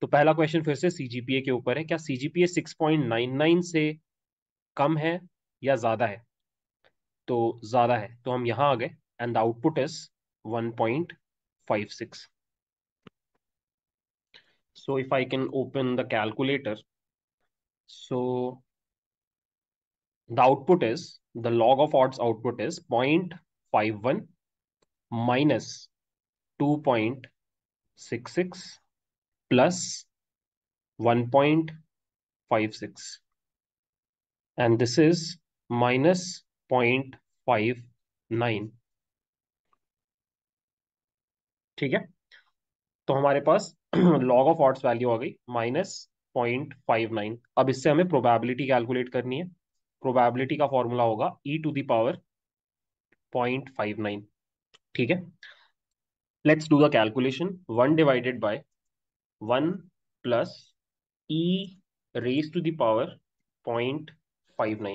तो पहला क्वेश्चन फिर से सीजीपीए के ऊपर है क्या सीजीपीए 6.99 से कम है या ज्यादा है तो ज्यादा है तो हम यहाँ आ गए and the output is 1.56 so if I can open the calculator so the output is the log of odds output is 0.51 minus two point six six plus one six and this is minus point five nine ठीक है तो हमारे पास log of odds value आ गई minus point five nine अब इससे हमें प्रोबेबिलिटी कैलकुलेट करनी है प्रोबेबिलिटी का फॉर्मूला होगा e to the power point five nine ठीक है let's do the calculation. 1 divided by 1 plus e raised to the power 0.59.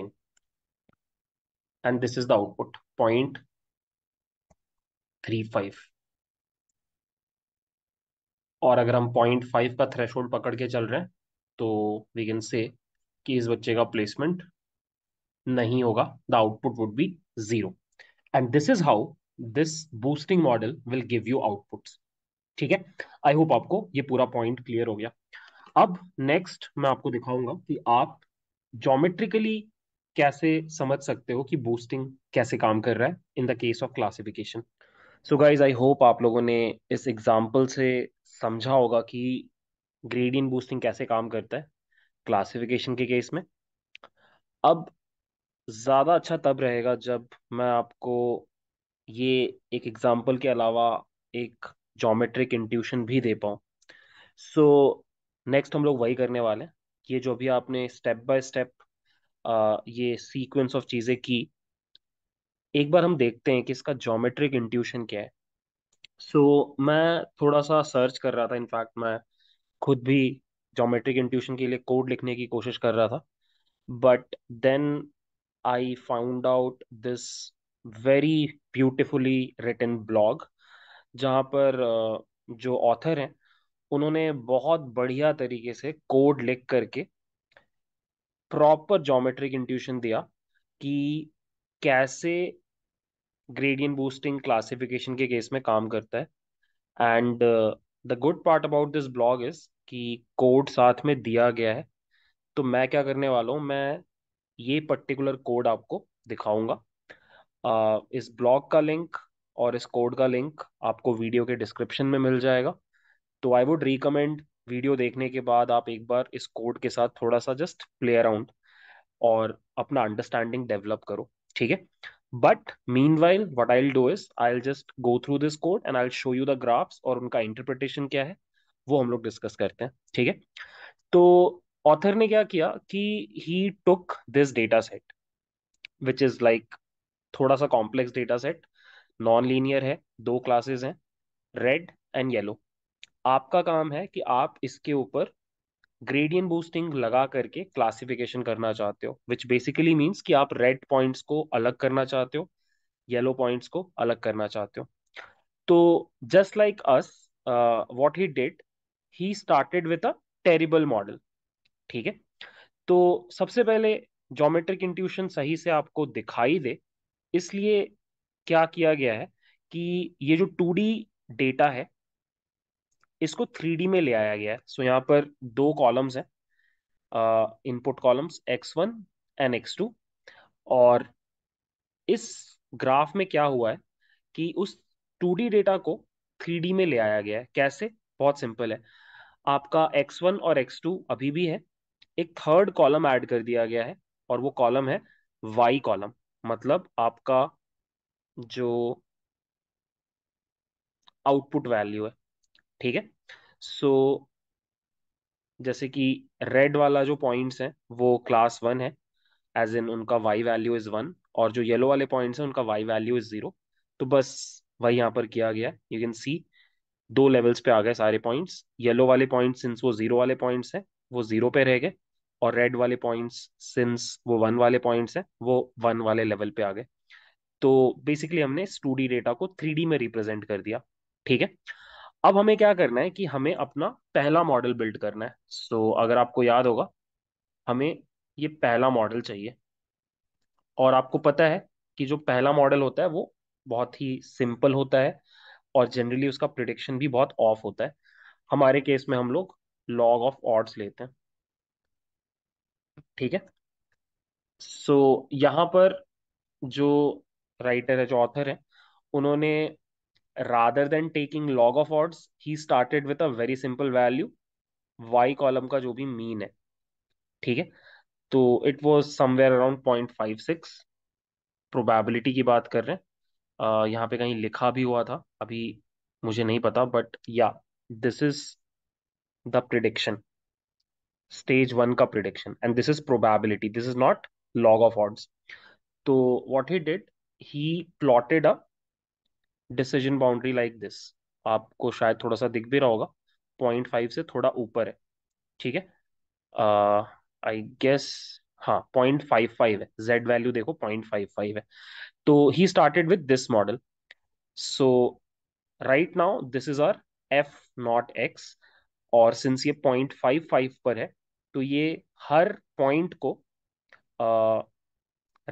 And this is the output, 0.35. और अगर हम 0.5 का थ्रेशोल्ड पकड़ के चल रहे हैं तो वी कैन से कि इस बच्चे का प्लेसमेंट नहीं होगा the output would be zero and this is how this boosting model will give you output ठीक है आई होप आपको ये पूरा पॉइंट क्लियर हो गया अब नेक्स्ट मैं आपको दिखाऊंगा कि आप जोमेट्रिकली कैसे समझ सकते हो कि बूस्टिंग कैसे काम कर रहा है in the case of classification so guys I hope आप लोगों ने इस एग्जाम्पल से समझा होगा कि ग्रेडियन बूस्टिंग कैसे काम करता है क्लासिफिकेशन के केस में अब ज़्यादा अच्छा तब रहेगा जब मैं आपको ये एक एग्जाम्पल के अलावा एक जोमेट्रिक इंट्यूशन भी दे पाऊँ सो नेक्स्ट हम लोग वही करने वाले हैं ये जो भी आपने स्टेप बाय स्टेप ये सीक्वेंस ऑफ चीज़ें की एक बार हम देखते हैं कि इसका जोमेट्रिक इंट्यूशन क्या है सो so, मैं थोड़ा सा सर्च कर रहा था इनफैक्ट मैं खुद भी जोमेट्रिक इंट्यूशन के लिए कोड लिखने की कोशिश कर रहा था but then I found out this very beautifully written blog जहाँ पर जो ऑथर हैं उन्होंने बहुत बढ़िया तरीके से कोड लिख करके प्रॉपर जोमेट्रिक इंट्यूशन दिया कि कैसे ग्रेडियन बूस्टिंग क्लासिफिकेशन के केस में काम करता है and the good part about this blog is कि कोड साथ में दिया गया है तो मैं क्या करने वाला हूँ मैं ये पर्टिकुलर कोड आपको दिखाऊंगा इस ब्लॉग का लिंक और इस कोड का लिंक आपको वीडियो के डिस्क्रिप्शन में मिल जाएगा तो आई वुड रिकमेंड वीडियो देखने के बाद आप एक बार इस कोड के साथ थोड़ा सा जस्ट प्ले अराउंड और अपना अंडरस्टैंडिंग डेवलप करो ठीक है but meanwhile what I do is I just go through this code and I show you the graphs और उनका इंटरप्रिटेशन क्या है वो हम लोग डिस्कस करते हैं ठीक है तो ऑथर ने क्या किया कि he took this data set which is like थोड़ा सा complex data set non linear है दो क्लासेस हैं रेड एंड येलो आपका काम है कि आप इसके ऊपर ग्रेडियंट बूस्टिंग लगा करके क्लासिफिकेशन करना चाहते हो विच बेसिकली मीन्स कि आप रेड पॉइंट्स को अलग करना चाहते हो येलो पॉइंट्स को अलग करना चाहते हो तो just like us what he did he started with a terrible model ठीक है तो सबसे पहले जोमेट्रिक इंट्यूशन सही से आपको दिखाई दे इसलिए क्या किया गया है कि ये जो टू डेटा है इसको थ्री में ले आया गया है सो so, यहाँ पर दो कॉलम्स हैं input columns X one and X two और इस ग्राफ में क्या हुआ है कि उस टू डेटा को थ्री में ले आया गया है कैसे बहुत सिंपल है आपका एक्स वन और एक्स टू अभी भी है एक थर्ड कॉलम ऐड कर दिया गया है और वो कॉलम है वाई कॉलम मतलब आपका जो आउटपुट वैल्यू है ठीक है सो so, जैसे कि रेड वाला जो पॉइंट्स है वो क्लास वन है एज इन उनका वाई वैल्यू इज वन और जो येलो वाले पॉइंट्स है उनका वाई वैल्यू इज जीरो तो बस वही यहां पर किया गया यू कैन सी दो लेवल्स पे आ गए सारे पॉइंट्स येलो वाले पॉइंट्स सिंस वो जीरो वाले पॉइंट्स हैं वो जीरो पे रह गए और रेड वाले पॉइंट्स सिंस वो वन वाले पॉइंट्स हैं वो वन वाले लेवल पे आ गए तो बेसिकली हमने टू डेटा को थ्री में रिप्रेजेंट कर दिया ठीक है अब हमें क्या करना है कि हमें अपना पहला मॉडल बिल्ड करना है सो so, अगर आपको याद होगा हमें ये पहला मॉडल चाहिए और आपको पता है कि जो पहला मॉडल होता है वो बहुत ही सिंपल होता है और जनरली उसका प्रिडिक्शन भी बहुत ऑफ होता है हमारे केस में हम लोग लॉग ऑफ ऑड्स लेते हैं ठीक है सो so, यहाँ पर जो राइटर है जो ऑथर है उन्होंने rather than taking log of odds he started with a very simple value Y column का जो भी मीन है ठीक है तो it was somewhere around point five six probability की बात कर रहे हैं यहाँ पे कहीं लिखा भी हुआ था अभी मुझे नहीं पता बट या this is the prediction stage one का prediction and this is probability this is not log of odds तो what he did he plotted a decision boundary like this आपको शायद थोड़ा सा दिख भी रहा होगा पॉइंट फाइव से थोड़ा ऊपर है ठीक है आई गेस हाँ पॉइंट फाइव फाइव है जेड वैल्यू देखो पॉइंट फाइव फाइव है तो he started with this model so right now this is our F not X और सिंस ये पॉइंट फाइव फाइव पर है तो ये हर पॉइंट को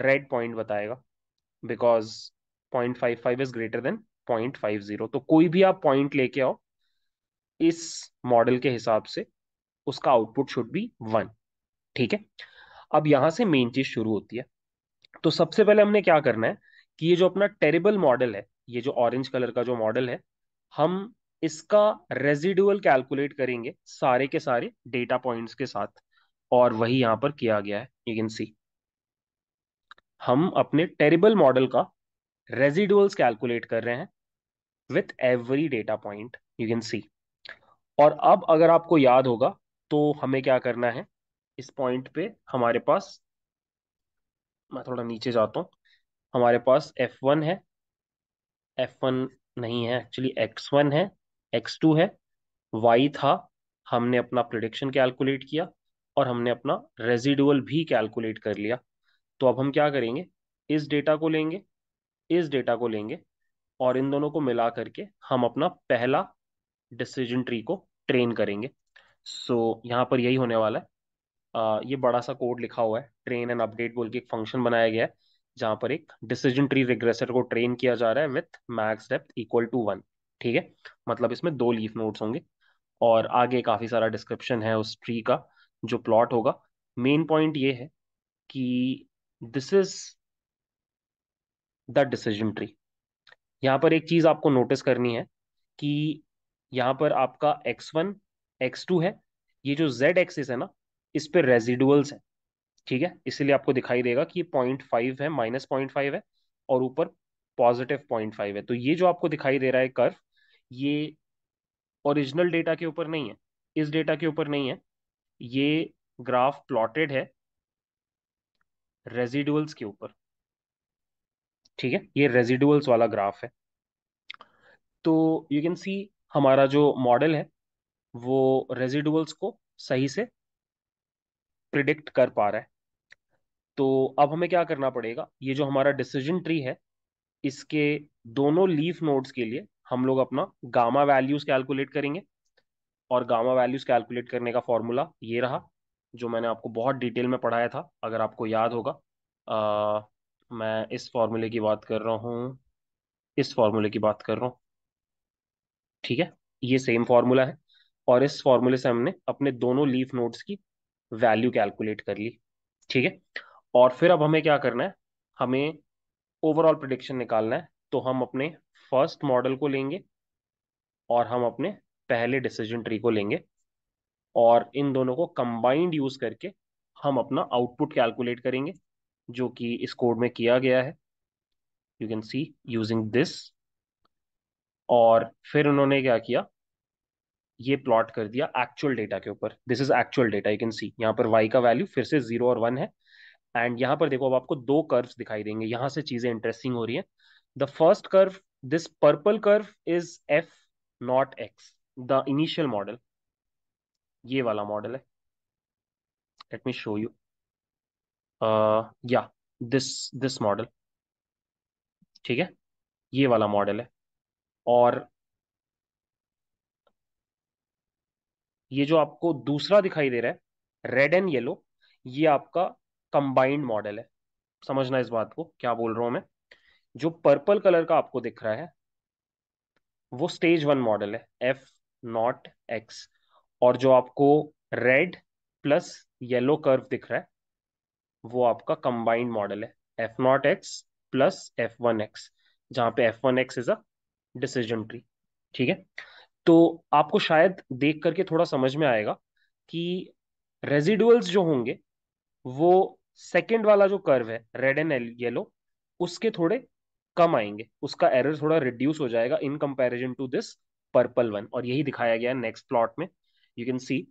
रेड पॉइंट बताएगा because point five five is greater than point five zero तो कोई भी आप पॉइंट लेके आओ इस मॉडल के हिसाब से उसका आउटपुट शुड बी वन ठीक है अब यहां से मेन चीज शुरू होती है तो सबसे पहले हमने क्या करना है कि ये जो अपना टेरिबल मॉडल है ये जो ऑरेंज कलर का जो मॉडल है हम इसका रेजिडुअल कैलकुलेट करेंगे सारे के सारे डेटा पॉइंट्स के साथ और वही यहां पर किया गया है यू कैन सी हम अपने टेरिबल मॉडल का रेजिडुअल्स कैलकुलेट कर रहे हैं with every data point you can see और अब अगर आपको याद होगा तो हमें क्या करना है इस पॉइंट पे हमारे पास मैं थोड़ा नीचे जाता हूँ हमारे पास F1 है F1 नहीं है एक्चुअली X1 है एक्स टू है वाई था हमने अपना प्रिडिक्शन कैलकुलेट किया और हमने अपना रेजिडुअल भी कैलकुलेट कर लिया तो अब हम क्या करेंगे इस डेटा को लेंगे इस डेटा को लेंगे और इन दोनों को मिला करके हम अपना पहला डिसीजन ट्री को ट्रेन करेंगे सो so, यहाँ पर यही होने वाला है आ, ये बड़ा सा कोड लिखा हुआ है ट्रेन एंड अपडेट बोल के एक फंक्शन बनाया गया है जहाँ पर एक डिसीजन ट्री रिग्रेसर को ट्रेन किया जा रहा है with max depth equal to one ठीक है मतलब इसमें दो लीफ नोट्स होंगे और आगे काफ़ी सारा डिस्क्रिप्शन है उस ट्री का जो प्लॉट होगा मेन पॉइंट ये है कि this is the decision tree यहां पर एक चीज़ आपको नोटिस करनी है कि यहां पर आपका एक्स वन एक्स टू है ये जो जेड एक्सिस है ना इस पर रेजिडुअल्स है ठीक है इसलिए आपको दिखाई देगा कि ये पॉइंट फाइव है माइनस पॉइंट फाइव है और ऊपर पॉजिटिव पॉइंट फाइव है तो ये जो आपको दिखाई दे रहा है कर्व ये ओरिजिनल डेटा के ऊपर नहीं है इस डेटा के ऊपर नहीं है ये ग्राफ प्लॉटेड है रेजिडुअल्स के ऊपर ठीक है ये रेजिडुअल्स वाला ग्राफ है तो यू कैन सी हमारा जो मॉडल है वो रेजिडुअल्स को सही से प्रिडिक्ट कर पा रहा है तो अब हमें क्या करना पड़ेगा ये जो हमारा डिसीजन ट्री है इसके दोनों लीफ नोड्स के लिए हम लोग अपना गामा वैल्यूज कैलकुलेट करेंगे और गामा वैल्यूज कैलकुलेट करने का फॉर्मूला ये रहा जो मैंने आपको बहुत डिटेल में पढ़ाया था अगर आपको याद होगा आ, मैं इस फॉर्मूले की बात कर रहा हूँ इस फॉर्मूले की बात कर रहा हूँ ठीक है ये सेम फॉर्मूला है और इस फॉर्मूले से हमने अपने दोनों लीफ नोट्स की वैल्यू कैलकुलेट कर ली ठीक है और फिर अब हमें क्या करना है हमें ओवरऑल प्रोडिक्शन निकालना है तो हम अपने फर्स्ट मॉडल को लेंगे और हम अपने पहले डिसीजन ट्री को लेंगे और इन दोनों को कंबाइंड यूज करके हम अपना आउटपुट कैलकुलेट करेंगे जो कि इस कोड में किया गया है you can see using this और फिर उन्होंने क्या किया ये प्लॉट कर दिया एक्चुअल डेटा के ऊपर this is actual data you can see यहाँ पर वाई का वैल्यू फिर से जीरो और वन है एंड यहाँ पर देखो अब आपको दो कर्व्स दिखाई देंगे यहाँ से चीजें इंटरेस्टिंग हो रही है the first curve this purple curve is f not x the initial model ye wala model hai let me show you uh yeah this this model theek hai ye wala model hai aur ये जो आपको दूसरा दिखाई दे रहा है red and yellow ये आपका combined model है समझना इस बात को क्या बोल रहा हूं मैं जो पर्पल कलर का आपको दिख रहा है वो स्टेज वन मॉडल है एफ नॉट एक्स और जो आपको रेड प्लस येलो कर्व दिख रहा है वो आपका कंबाइंड मॉडल है F not X plus F one X जहां पे F one X is a decision tree ठीक है तो आपको शायद देख करके थोड़ा समझ में आएगा कि रेजिडुअल्स जो होंगे वो सेकेंड वाला जो कर्व है रेड एंड येलो उसके थोड़े कम आएंगे उसका एरर थोड़ा रिड्यूस हो जाएगा in comparison to this purple one और यही दिखाया गया है नेक्स्ट प्लॉट में यू कैन सी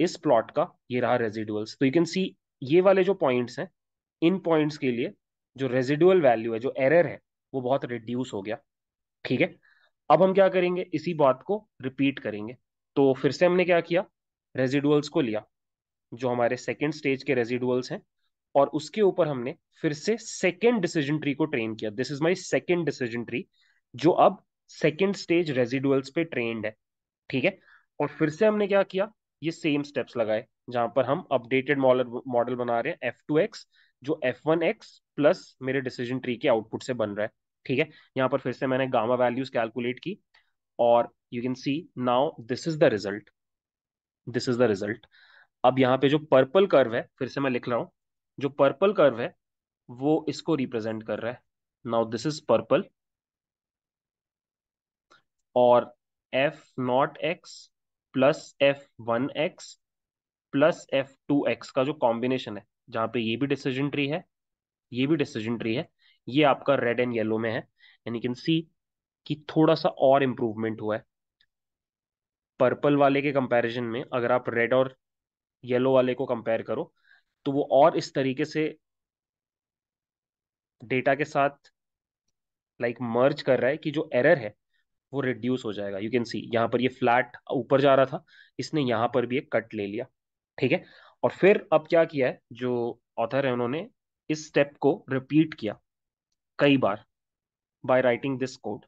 इस प्लॉट का ये रहा रेजिडुअल्स तो यू कैन सी ये वाले जो पॉइंट्स हैं इन पॉइंट्स के लिए जो रेजिडुअल वैल्यू है जो एरर है वो बहुत रिड्यूस हो गया ठीक है अब हम क्या करेंगे इसी बात को रिपीट करेंगे तो फिर से हमने क्या किया रेजिडुअल्स को लिया जो हमारे सेकेंड स्टेज के रेजिडुअल्स हैं और उसके ऊपर हमने फिर से सेकेंड डिसीजन ट्री को ट्रेन किया this is my second decision tree जो अब सेकेंड स्टेज रेजिडुअल्स पे ट्रेंड है ठीक है और फिर से हमने क्या किया ये सेम स्टेप्स लगाए जहां पर हम अपडेटेड मॉडल मॉडल बना रहे हैं एफ टू एक्स जो एफ वन एक्स प्लस मेरे डिसीजन ट्री के आउटपुट से बन रहा है ठीक है यहाँ पर फिर से मैंने गामा वैल्यूज कैलकुलेट की और you can see now this is the result this is the result अब यहाँ पे जो पर्पल कर्व है फिर से मैं लिख रहा हूँ जो पर्पल कर्व है वो इसको रिप्रेजेंट कर रहा है नाउ दिस इज पर्पल और F not X plus F one X plus F two X का जो कॉम्बिनेशन है जहां पे ये भी डिसीजन ट्री है ये भी डिसीजन ट्री है ये आपका रेड एंड येलो में है एंड यू कैन सी कि थोड़ा सा और इम्प्रूवमेंट हुआ है पर्पल वाले के कंपैरिजन में अगर आप रेड और येलो वाले को कंपेयर करो तो वो और इस तरीके से डेटा के साथ लाइक like, मर्ज कर रहा है कि जो एरर है वो रिड्यूस हो जाएगा यू कैन सी यहाँ पर ये फ्लैट ऊपर जा रहा था इसने यहाँ पर भी एक कट ले लिया ठीक है और फिर अब क्या किया है जो ऑथर है उन्होंने इस स्टेप को रिपीट किया कई बार बाय राइटिंग दिस कोड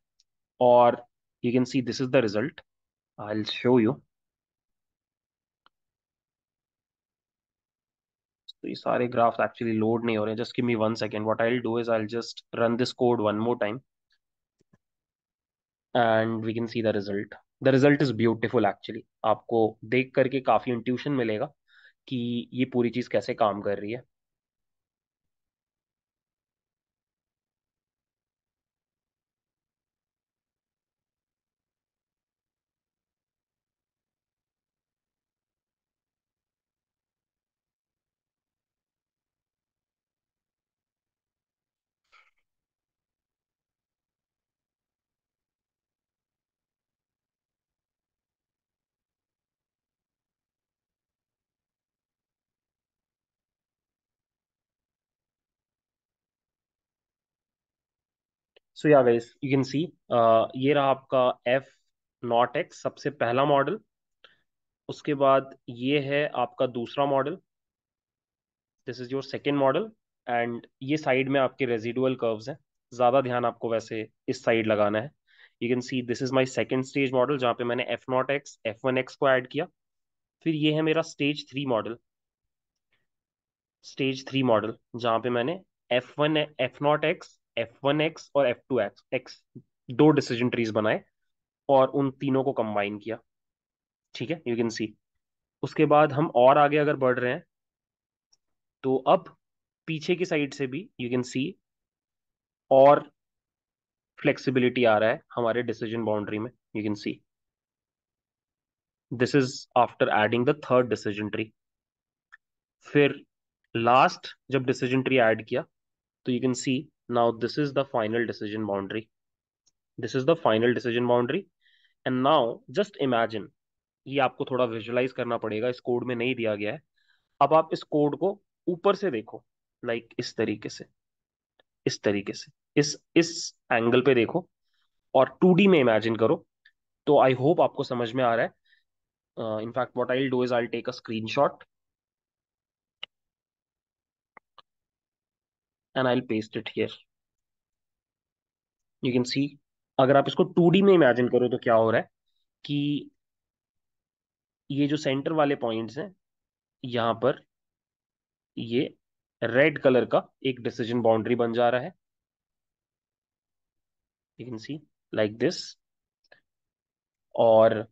और you can see this is the result I will show you तो ये सारे ग्राफ एक्चुअली लोड नहीं हो रहे just me one second what I do is I just run this code one more time and we can see the result the result is beautiful actually आपको देख करके काफ़ी इंट्यूशन मिलेगा कि ये पूरी चीज़ कैसे काम कर रही है सो या गाइस यू कैन सी ये रहा आपका एफ नॉट एक्स सबसे पहला मॉडल उसके बाद ये है आपका दूसरा model this is your second model and ये साइड में आपके रेजिडुअल कर्व्स हैं ज़्यादा ध्यान आपको वैसे इस साइड लगाना है you can see this is my second stage model जहाँ पे मैंने F not X F one X को ऐड किया फिर ये है मेरा stage three model stage three model जहाँ पे मैंने F one F not X F one X और एफ टू एक्स एक्स दो डिसीजन ट्रीज बनाए और उन तीनों को कंबाइन किया ठीक है यू कैन सी उसके बाद हम और आगे अगर बढ़ रहे हैं तो अब पीछे की साइड से भी यू कैन सी और फ्लेक्सिबिलिटी आ रहा है हमारे डिसीजन बाउंड्री में you can see this is after adding the third decision tree फिर लास्ट जब डिसीजन ट्री ऐड किया तो you can see Now this is the final decision boundary. This is the final decision boundary. And now just imagine ये आपको थोड़ा visualise करना पड़ेगा इस कोड में नहीं दिया गया है अब आप इस कोड को ऊपर से देखो लाइक like इस तरीके से इस तरीके से इस इस एंगल पे देखो और टू में इमेजिन करो तो आई होप आपको समझ में आ रहा है in fact what I do is I take a screenshot and I paste it here you can see अगर आप इसको टू में इमेजिन करो तो क्या हो रहा है कि ये जो सेंटर वाले पॉइंट्स हैं यहां पर ये रेड कलर का एक डिसीजन बाउंड्री बन जा रहा है you can see like this और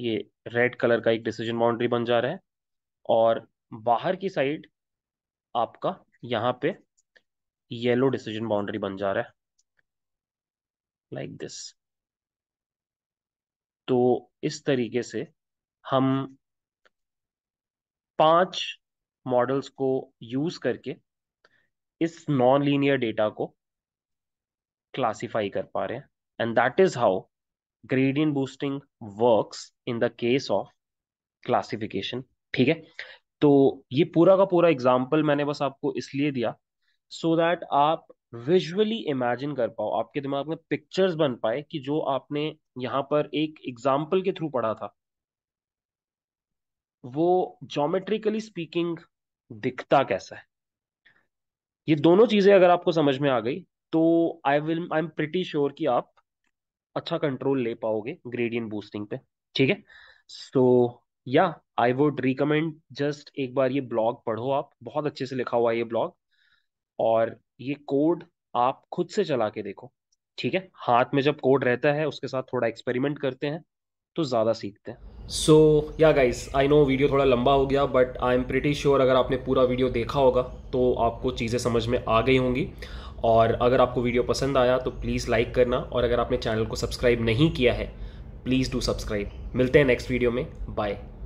ये रेड कलर का एक डिसीजन बाउंड्री बन जा रहा है और बाहर की साइड आपका यहां पे येलो डिसीजन बाउंड्री बन जा रहा है लाइक like दिस तो इस तरीके से हम पांच मॉडल्स को यूज करके इस नॉन लीनियर डेटा को क्लासिफाई कर पा रहे हैं and that is how gradient boosting works in the case of classification ठीक है तो ये पूरा का पूरा एग्जाम्पल मैंने बस आपको इसलिए दिया सो so दैट आप विजुअली इमेजिन कर पाओ आपके दिमाग में पिक्चर्स बन पाए कि जो आपने यहाँ पर एक एग्जाम्पल के थ्रू पढ़ा था वो जोमेट्रिकली स्पीकिंग दिखता कैसा है ये दोनों चीजें अगर आपको समझ में आ गई तो I will I am pretty sure कि आप अच्छा कंट्रोल ले पाओगे ग्रेडियंट बूस्टिंग पे ठीक है सो या आई वुड रिकमेंड जस्ट एक बार ये ब्लॉग पढ़ो आप बहुत अच्छे से लिखा हुआ है ये ब्लॉग और ये कोड आप खुद से चला के देखो ठीक है हाथ में जब कोड रहता है उसके साथ थोड़ा एक्सपेरिमेंट करते हैं तो ज़्यादा सीखते हैं सो या गाइस आई नो वीडियो थोड़ा लंबा हो गया but I am pretty sure अगर आपने पूरा वीडियो देखा होगा तो आपको चीज़ें समझ में आ गई होंगी और अगर आपको वीडियो पसंद आया तो प्लीज़ लाइक करना और अगर आपने चैनल को सब्सक्राइब नहीं किया है प्लीज़ डू सब्सक्राइब मिलते हैं नेक्स्ट वीडियो में बाय